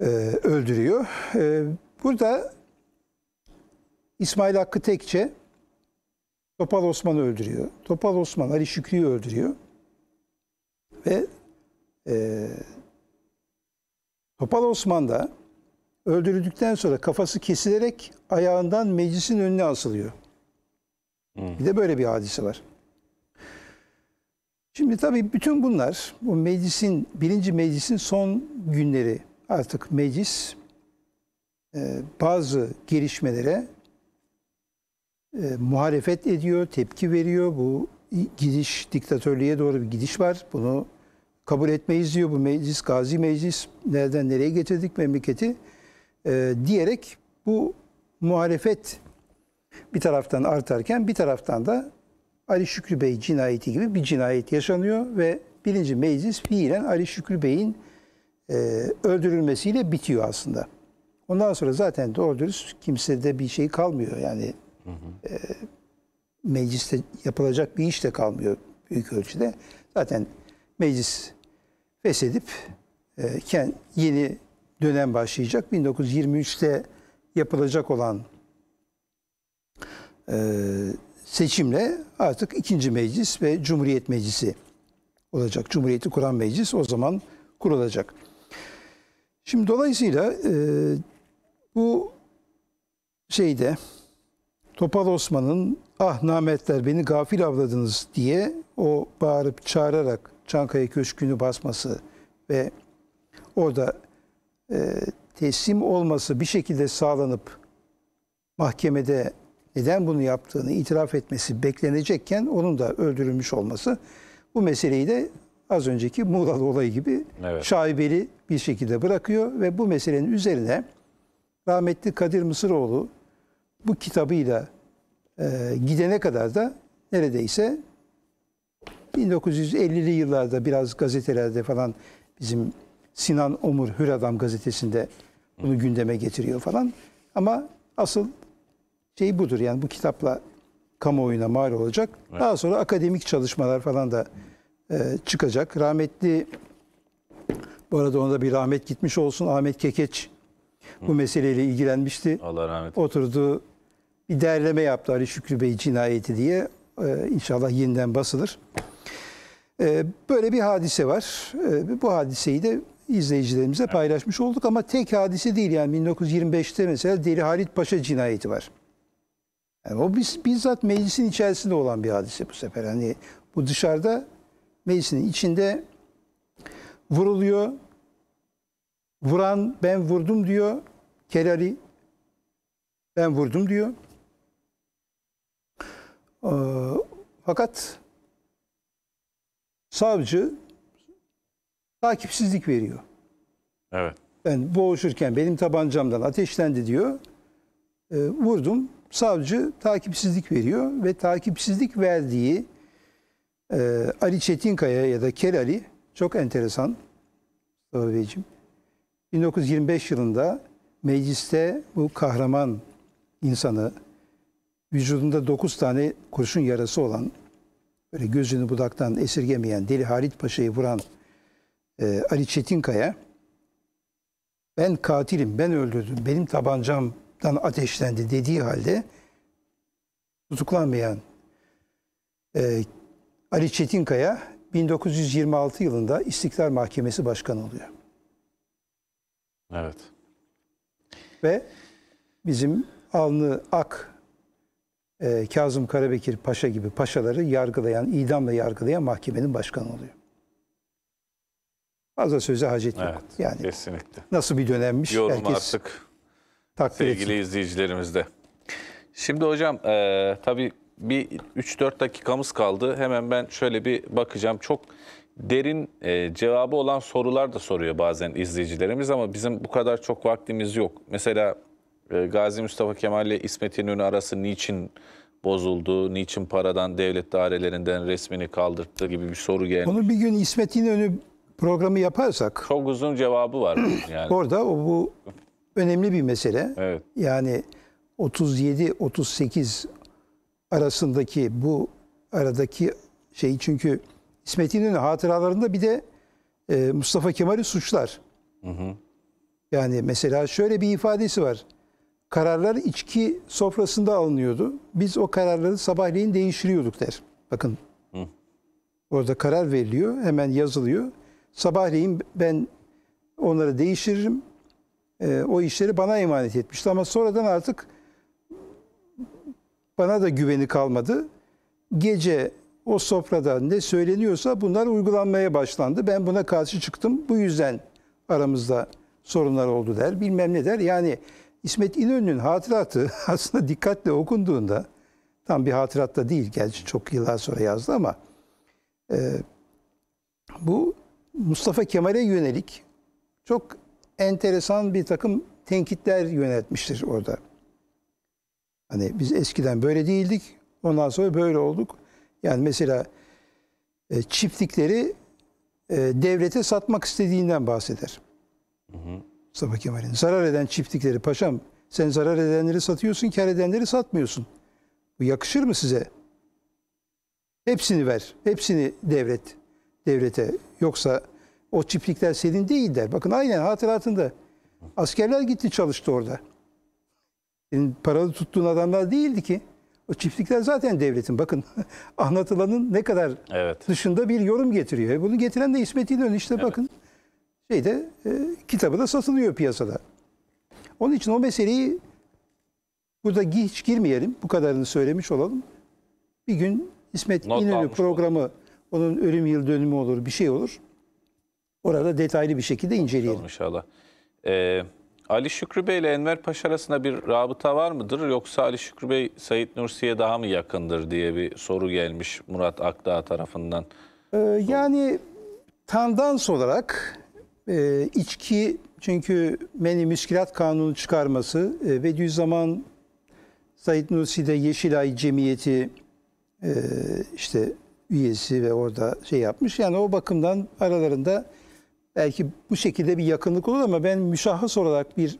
e, öldürüyor. E, burada İsmail Hakkı Tekçe Topal Osman'ı öldürüyor. Topal Osman Ali Şükrü'yü öldürüyor. Ve e, Topal Osman da öldürüldükten sonra kafası kesilerek ayağından meclisin önüne asılıyor. Bir de böyle bir hadise var. Şimdi tabii bütün bunlar bu meclisin, birinci meclisin son günleri artık meclis e, bazı gelişmelere e, muhalefet ediyor, tepki veriyor. Bu gidiş diktatörlüğe doğru bir gidiş var. Bunu kabul etmeyiz diyor bu meclis, gazi meclis. Nereden nereye getirdik memleketi e, diyerek bu muhalefet bir taraftan artarken bir taraftan da Ali Şükrü Bey cinayeti gibi bir cinayet yaşanıyor ve birinci meclis fiilen Ali Şükrü Bey'in e, öldürülmesiyle bitiyor aslında. Ondan sonra zaten doğru dürüst kimsede bir şey kalmıyor. Yani hı hı. E, mecliste yapılacak bir iş de kalmıyor büyük ölçüde. Zaten meclis feshedip e, yeni dönem başlayacak. 1923'te yapılacak olan e, seçimle artık ikinci meclis ve Cumhuriyet Meclisi olacak. Cumhuriyeti kuran meclis o zaman kurulacak. Şimdi dolayısıyla e, bu şeyde Topal Osman'ın ah nametler beni gafil avladınız diye o bağırıp çağırarak Çankaya Köşkü'nü basması ve orada e, teslim olması bir şekilde sağlanıp mahkemede neden bunu yaptığını itiraf etmesi beklenecekken onun da öldürülmüş olması bu meseleyi de az önceki Muğla'lı olayı gibi evet. şaibeli bir şekilde bırakıyor ve bu meselenin üzerine rahmetli Kadir Mısıroğlu bu kitabıyla e, gidene kadar da neredeyse 1950'li yıllarda biraz gazetelerde falan bizim Sinan Omur Hür Adam gazetesinde bunu gündeme getiriyor falan. Ama asıl şey budur yani bu kitapla kamuoyuna mal olacak. Evet. Daha sonra akademik çalışmalar falan da e, çıkacak. Rahmetli bu arada ona da bir rahmet gitmiş olsun Ahmet Kekeç bu Hı. meseleyle ilgilenmişti. Allah rahmet Oturdu bir derleme yaptı Ali Şükrü Bey cinayeti diye. Ee, inşallah yeniden basılır. Ee, böyle bir hadise var. Ee, bu hadiseyi de izleyicilerimize paylaşmış olduk ama tek hadise değil yani 1925'te mesela Deli Halit Paşa cinayeti var. Yani e, o biz, bizzat meclisin içerisinde olan bir hadise bu sefer. Hani bu dışarıda meclisin içinde vuruluyor. Vuran ben vurdum diyor. Kerari ben vurdum diyor. Ee, fakat savcı takipsizlik veriyor. Evet. Ben boğuşurken benim tabancamdan ateşlendi diyor. E, vurdum savcı takipsizlik veriyor ve takipsizlik verdiği e, Ali Çetinkaya ya da Kel Ali çok enteresan Mustafa Beyciğim. 1925 yılında mecliste bu kahraman insanı vücudunda 9 tane kurşun yarası olan böyle gözünü budaktan esirgemeyen Deli Halit Paşa'yı vuran e, Ali Çetinkaya ben katilim, ben öldürdüm, benim tabancam dan ateşlendi dediği halde tutuklanmayan e, Ali Çetinkaya 1926 yılında İstiklal Mahkemesi Başkanı oluyor. Evet. Ve bizim alnı ak e, Kazım Karabekir Paşa gibi paşaları yargılayan, idamla yargılayan mahkemenin başkanı oluyor. Fazla söze hacet yok. Evet, yani kesinlikle. Nasıl bir dönemmiş. Yolun herkes, artık takdir Sevgili etsin. izleyicilerimiz de. Şimdi hocam e, tabii bir 3-4 dakikamız kaldı. Hemen ben şöyle bir bakacağım. Çok derin e, cevabı olan sorular da soruyor bazen izleyicilerimiz ama bizim bu kadar çok vaktimiz yok. Mesela e, Gazi Mustafa Kemal ile İsmet İnönü arası niçin bozuldu, niçin paradan devlet dairelerinden resmini kaldırttı gibi bir soru geldi. Bunu bir gün İsmet İnönü programı yaparsak. Çok uzun cevabı var yani. Orada o bu önemli bir mesele. Evet. Yani 37-38 arasındaki bu aradaki şey çünkü İsmet İnönü hatıralarında bir de e, Mustafa Kemal'i suçlar. Hı hı. Yani mesela şöyle bir ifadesi var. Kararlar içki sofrasında alınıyordu. Biz o kararları sabahleyin değiştiriyorduk der. Bakın. Hı. Orada karar veriliyor. Hemen yazılıyor. Sabahleyin ben onları değiştiririm. E, o işleri bana emanet etmişti. Ama sonradan artık bana da güveni kalmadı. Gece o sofrada ne söyleniyorsa bunlar uygulanmaya başlandı. Ben buna karşı çıktım. Bu yüzden aramızda sorunlar oldu der. Bilmem ne der. Yani İsmet İnönü'nün hatıratı aslında dikkatle okunduğunda tam bir hatırat da değil gerçi çok yıllar sonra yazdı ama e, bu Mustafa Kemal'e yönelik çok enteresan bir takım tenkitler yönetmiştir orada. Hani biz eskiden böyle değildik, ondan sonra böyle olduk. Yani mesela e, çiftlikleri e, devlete satmak istediğinden bahseder. Hı Mustafa Kemal'in zarar eden çiftlikleri paşam sen zarar edenleri satıyorsun, kar edenleri satmıyorsun. Bu yakışır mı size? Hepsini ver. Hepsini devlet devlete. Yoksa o çiftlikler senin değil der. Bakın aynen hatıratında. Askerler gitti çalıştı orada. Senin paralı tuttuğun adamlar değildi ki. O çiftlikler zaten devletin. Bakın anlatılanın ne kadar evet. dışında bir yorum getiriyor. E, bunu getiren de İsmet İnönü İşte evet. bakın. Şeyde e, kitabı da satılıyor piyasada. Onun için o meseleyi burada hiç girmeyelim. Bu kadarını söylemiş olalım. Bir gün İsmet Not İnönü programı olur. onun ölüm yıl dönümü olur, bir şey olur. Orada detaylı bir şekilde inceleyelim. İnşallah. Ee, Ali Şükrü Bey ile Enver Paşa arasında bir rabıta var mıdır? Yoksa Ali Şükrü Bey Sayit Nursi'ye daha mı yakındır diye bir soru gelmiş Murat Akdağ tarafından. Ee, yani tandans olarak e, içki çünkü meni müskilat kanunu çıkarması e, Bediüzzaman Said Nursi'de Yeşilay Cemiyeti e, işte üyesi ve orada şey yapmış. Yani o bakımdan aralarında belki bu şekilde bir yakınlık olur ama ben müşahhas olarak bir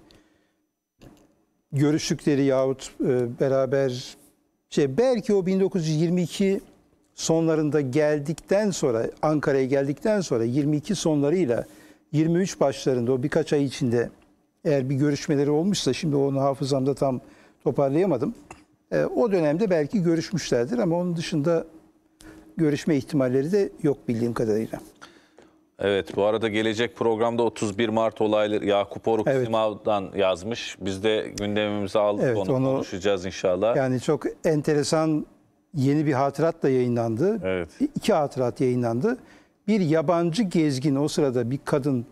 görüştükleri yahut e, beraber şey belki o 1922 sonlarında geldikten sonra Ankara'ya geldikten sonra 22 sonlarıyla 23 başlarında o birkaç ay içinde eğer bir görüşmeleri olmuşsa şimdi onu hafızamda tam toparlayamadım. E, o dönemde belki görüşmüşlerdir ama onun dışında görüşme ihtimalleri de yok bildiğim kadarıyla. Evet bu arada gelecek programda 31 Mart olayları Yakup Oruk evet. Simav'dan yazmış. Biz de gündemimize aldık evet, onu, onu konuşacağız inşallah. Yani çok enteresan yeni bir hatırat da yayınlandı. Evet. İki hatırat yayınlandı. Bir yabancı gezgin o sırada bir kadın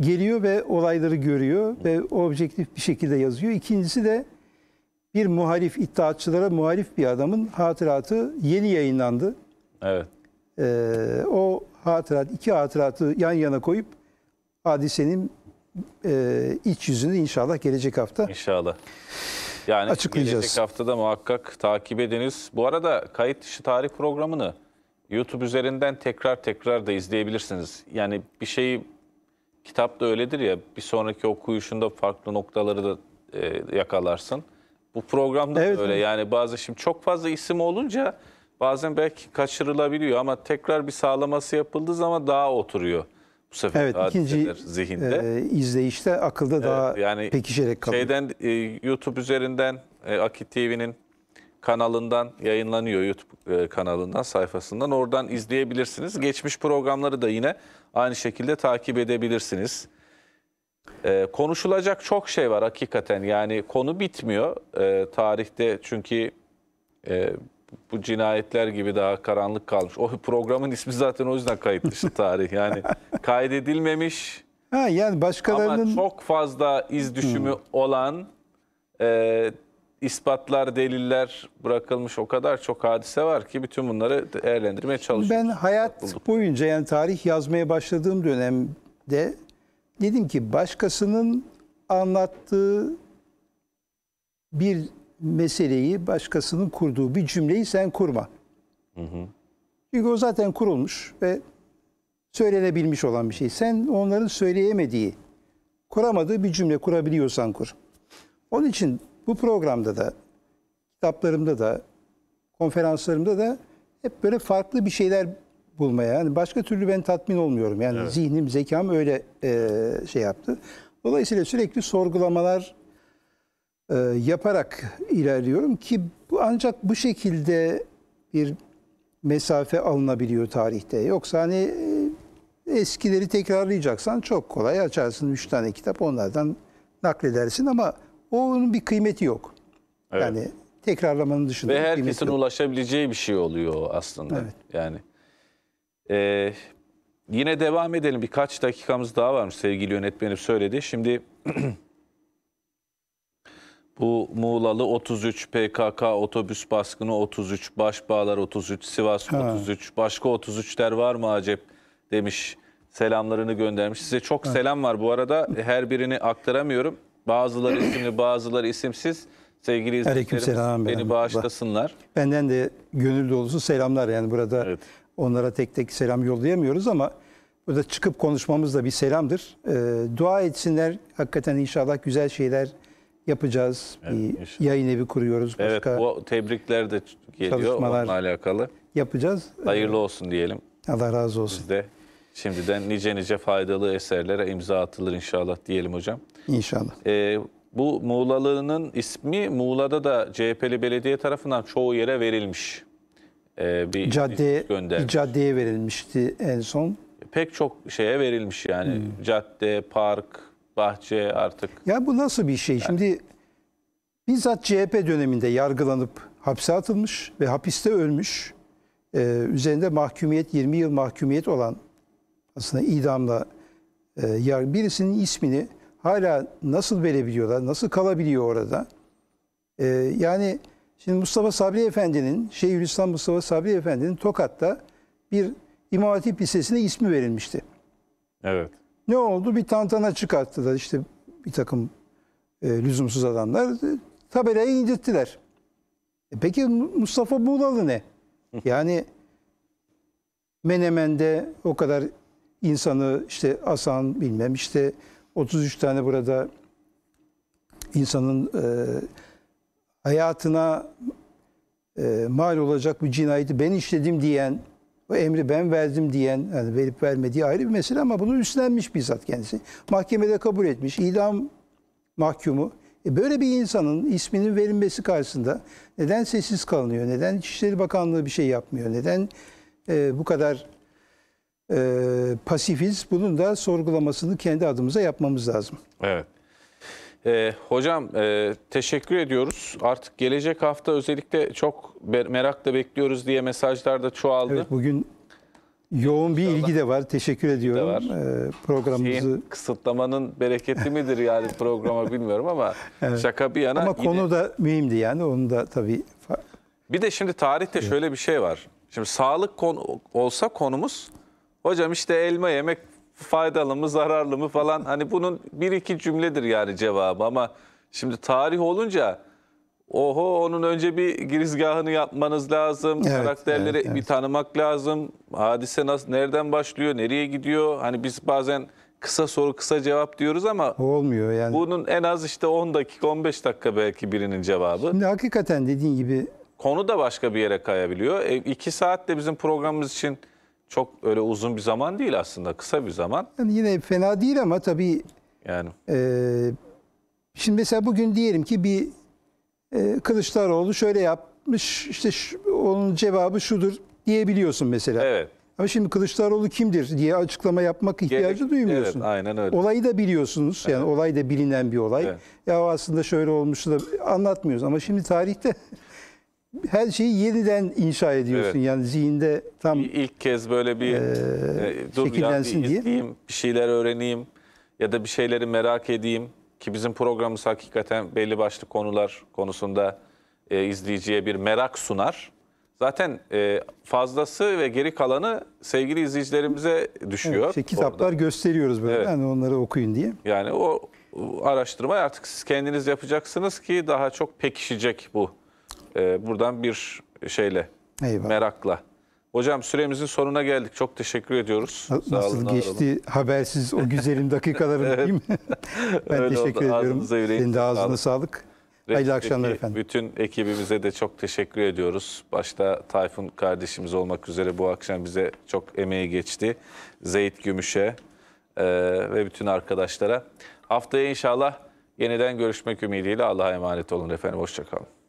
geliyor ve olayları görüyor ve objektif bir şekilde yazıyor. İkincisi de bir muhalif iddiatçılara muhalif bir adamın hatıratı yeni yayınlandı. Evet. Ee, o hatırat, iki hatıratı yan yana koyup hadisenin e, iç yüzünü inşallah gelecek hafta İnşallah. Yani açıklayacağız. gelecek haftada muhakkak takip ediniz. Bu arada kayıt dışı tarih programını YouTube üzerinden tekrar tekrar da izleyebilirsiniz. Yani bir şeyi kitap da öyledir ya bir sonraki okuyuşunda farklı noktaları da e, yakalarsın. Bu programda evet, da öyle. Yani bazı şimdi çok fazla isim olunca bazen belki kaçırılabiliyor ama tekrar bir sağlaması yapıldığı zaman daha oturuyor. Bu sefer evet, ikinci zihinde. E, izleyişte akılda evet, daha yani pekişerek kalıyor. Şeyden e, YouTube üzerinden e, Akit TV'nin kanalından yayınlanıyor YouTube e, kanalından sayfasından oradan izleyebilirsiniz. Geçmiş programları da yine aynı şekilde takip edebilirsiniz. Ee, konuşulacak çok şey var hakikaten yani konu bitmiyor ee, tarihte çünkü e, bu cinayetler gibi daha karanlık kalmış. O programın ismi zaten o yüzden kayıt dışı tarih. Yani kaydedilmemiş ha, yani başkalarının... ama çok fazla iz düşümü hmm. olan e, ispatlar, deliller bırakılmış o kadar çok hadise var ki bütün bunları değerlendirmeye çalışıyorum. Ben hayat boyunca yani tarih yazmaya başladığım dönemde dedim ki başkasının anlattığı bir meseleyi başkasının kurduğu bir cümleyi sen kurma. Hı hı. Çünkü o zaten kurulmuş ve söylenebilmiş olan bir şey. Sen onların söyleyemediği, kuramadığı bir cümle kurabiliyorsan kur. Onun için bu programda da, kitaplarımda da, konferanslarımda da hep böyle farklı bir şeyler bulmaya. Yani başka türlü ben tatmin olmuyorum. Yani evet. zihnim, zekam öyle e, şey yaptı. Dolayısıyla sürekli sorgulamalar e, yaparak ilerliyorum ki ancak bu şekilde bir mesafe alınabiliyor tarihte. Yoksa hani e, eskileri tekrarlayacaksan çok kolay açarsın 3 tane kitap onlardan nakledersin ama onun bir kıymeti yok. Evet. Yani tekrarlamanın dışında. Ve herkesin ulaşabileceği bir şey oluyor aslında. Evet. Yani ee, yine devam edelim. Birkaç dakikamız daha varmış sevgili yönetmenim söyledi. Şimdi Bu Muğlalı 33, PKK otobüs baskını 33, Başbağlar 33, Sivas ha. 33, başka 33'ler var mı acep demiş. Selamlarını göndermiş. Size çok ha. selam var bu arada. Her birini aktaramıyorum. Bazıları isimli, bazıları isimsiz. Sevgili izleyicilerimiz beni bağışlasınlar. Benden de gönül dolusu selamlar. Yani burada evet. onlara tek tek selam yollayamıyoruz ama burada çıkıp konuşmamız da bir selamdır. Ee, dua etsinler. Hakikaten inşallah güzel şeyler yapacağız. Evet, bir yayın evi kuruyoruz. Evet bu tebrikler de geliyor onunla alakalı. yapacağız. Hayırlı olsun diyelim. Allah razı olsun. Biz de şimdiden nice nice faydalı eserlere imza atılır inşallah diyelim hocam. İnşallah. Ee, bu Muğlalı'nın ismi Muğla'da da CHP'li belediye tarafından çoğu yere verilmiş. Ee, bir Cadde, bir caddeye verilmişti en son. Pek çok şeye verilmiş yani. Hmm. Cadde, park, Bahçe artık. Ya bu nasıl bir şey? Yani. Şimdi bizzat CHP döneminde yargılanıp hapse atılmış ve hapiste ölmüş. Ee, üzerinde mahkumiyet 20 yıl mahkumiyet olan aslında idamla e, yar birisinin ismini hala nasıl verebiliyorlar? Nasıl kalabiliyor orada? Ee, yani şimdi Mustafa Sabri Efendi'nin Şeyhülislam Mustafa Sabri Efendi'nin Tokat'ta bir İmam Hatip Lisesi'ne ismi verilmişti. Evet. Ne oldu? Bir tantana çıkarttılar işte bir takım e, lüzumsuz adamlar. E, tabelayı indirttiler. E peki Mustafa Muğlalı ne? Yani Menemen'de o kadar insanı işte Asan bilmem işte 33 tane burada insanın e, hayatına e, mal olacak bir cinayeti ben işledim diyen o emri ben verdim diyen, yani verip vermediği ayrı bir mesele ama bunu üstlenmiş bizzat kendisi. Mahkemede kabul etmiş, idam mahkumu. E böyle bir insanın isminin verilmesi karşısında neden sessiz kalınıyor, neden İçişleri Bakanlığı bir şey yapmıyor, neden e, bu kadar e, pasifiz bunun da sorgulamasını kendi adımıza yapmamız lazım. Evet. E, hocam e, teşekkür ediyoruz. Artık gelecek hafta özellikle çok merakla bekliyoruz diye mesajlar da çoğaldı. Evet bugün yoğun bir İnşallah. ilgi de var. Teşekkür ediyorum. var. Ee, programımızı Şeyin, kısıtlamanın bereketi midir yani programa bilmiyorum ama evet. şaka bir yana. Ama yine... konu da mühimdi yani onu da tabii. Bir de şimdi tarihte şöyle bir şey var. Şimdi sağlık konu olsa konumuz hocam işte elma yemek faydalı mı zararlı mı falan hani bunun bir iki cümledir yani cevabı ama şimdi tarih olunca oho onun önce bir girizgahını yapmanız lazım. Evet, Karakterleri evet, evet. bir tanımak lazım. Hadise nasıl nereden başlıyor, nereye gidiyor? Hani biz bazen kısa soru kısa cevap diyoruz ama olmuyor yani. Bunun en az işte 10 dakika 15 dakika belki birinin cevabı. Şimdi hakikaten dediğin gibi konu da başka bir yere kayabiliyor. E, iki saat de bizim programımız için çok öyle uzun bir zaman değil aslında. Kısa bir zaman. Yani yine fena değil ama tabii yani e, şimdi mesela bugün diyelim ki bir e, Kılıçdaroğlu şöyle yapmış işte şu, onun cevabı şudur diyebiliyorsun mesela. Evet. Ama şimdi Kılıçdaroğlu kimdir diye açıklama yapmak ihtiyacı Gerek, duymuyorsun. Evet, aynen öyle. Olayı da biliyorsunuz. Yani evet. olay da bilinen bir olay. Evet. Ya aslında şöyle olmuştu da anlatmıyoruz ama şimdi tarihte her şeyi yeniden inşa ediyorsun. Evet. Yani zihinde tam ilk kez böyle bir e, dur ya bir diye. bir şeyler öğreneyim ya da bir şeyleri merak edeyim ki bizim programımız hakikaten belli başlı konular konusunda e, izleyiciye bir merak sunar. Zaten e, fazlası ve geri kalanı sevgili izleyicilerimize düşüyor. Evet, şey, kitaplar orada. gösteriyoruz böyle. Evet. Yani onları okuyun diye. Yani o araştırmayı artık siz kendiniz yapacaksınız ki daha çok pekişecek bu e, buradan bir şeyle, Eyvallah. merakla. Hocam süremizin sonuna geldik. Çok teşekkür ediyoruz. Nasıl olun, geçti aralım. habersiz o güzelim dakikaları evet. değil mi? ben Öyle teşekkür oldu. ediyorum. Senin de ağzına sağlık. sağlık. Hayırlı akşamlar efendim. Bütün ekibimize de çok teşekkür ediyoruz. Başta Tayfun kardeşimiz olmak üzere bu akşam bize çok emeği geçti. Zeyt Gümüş'e e, ve bütün arkadaşlara. Haftaya inşallah yeniden görüşmek ümidiyle Allah'a emanet olun efendim. Hoşçakalın.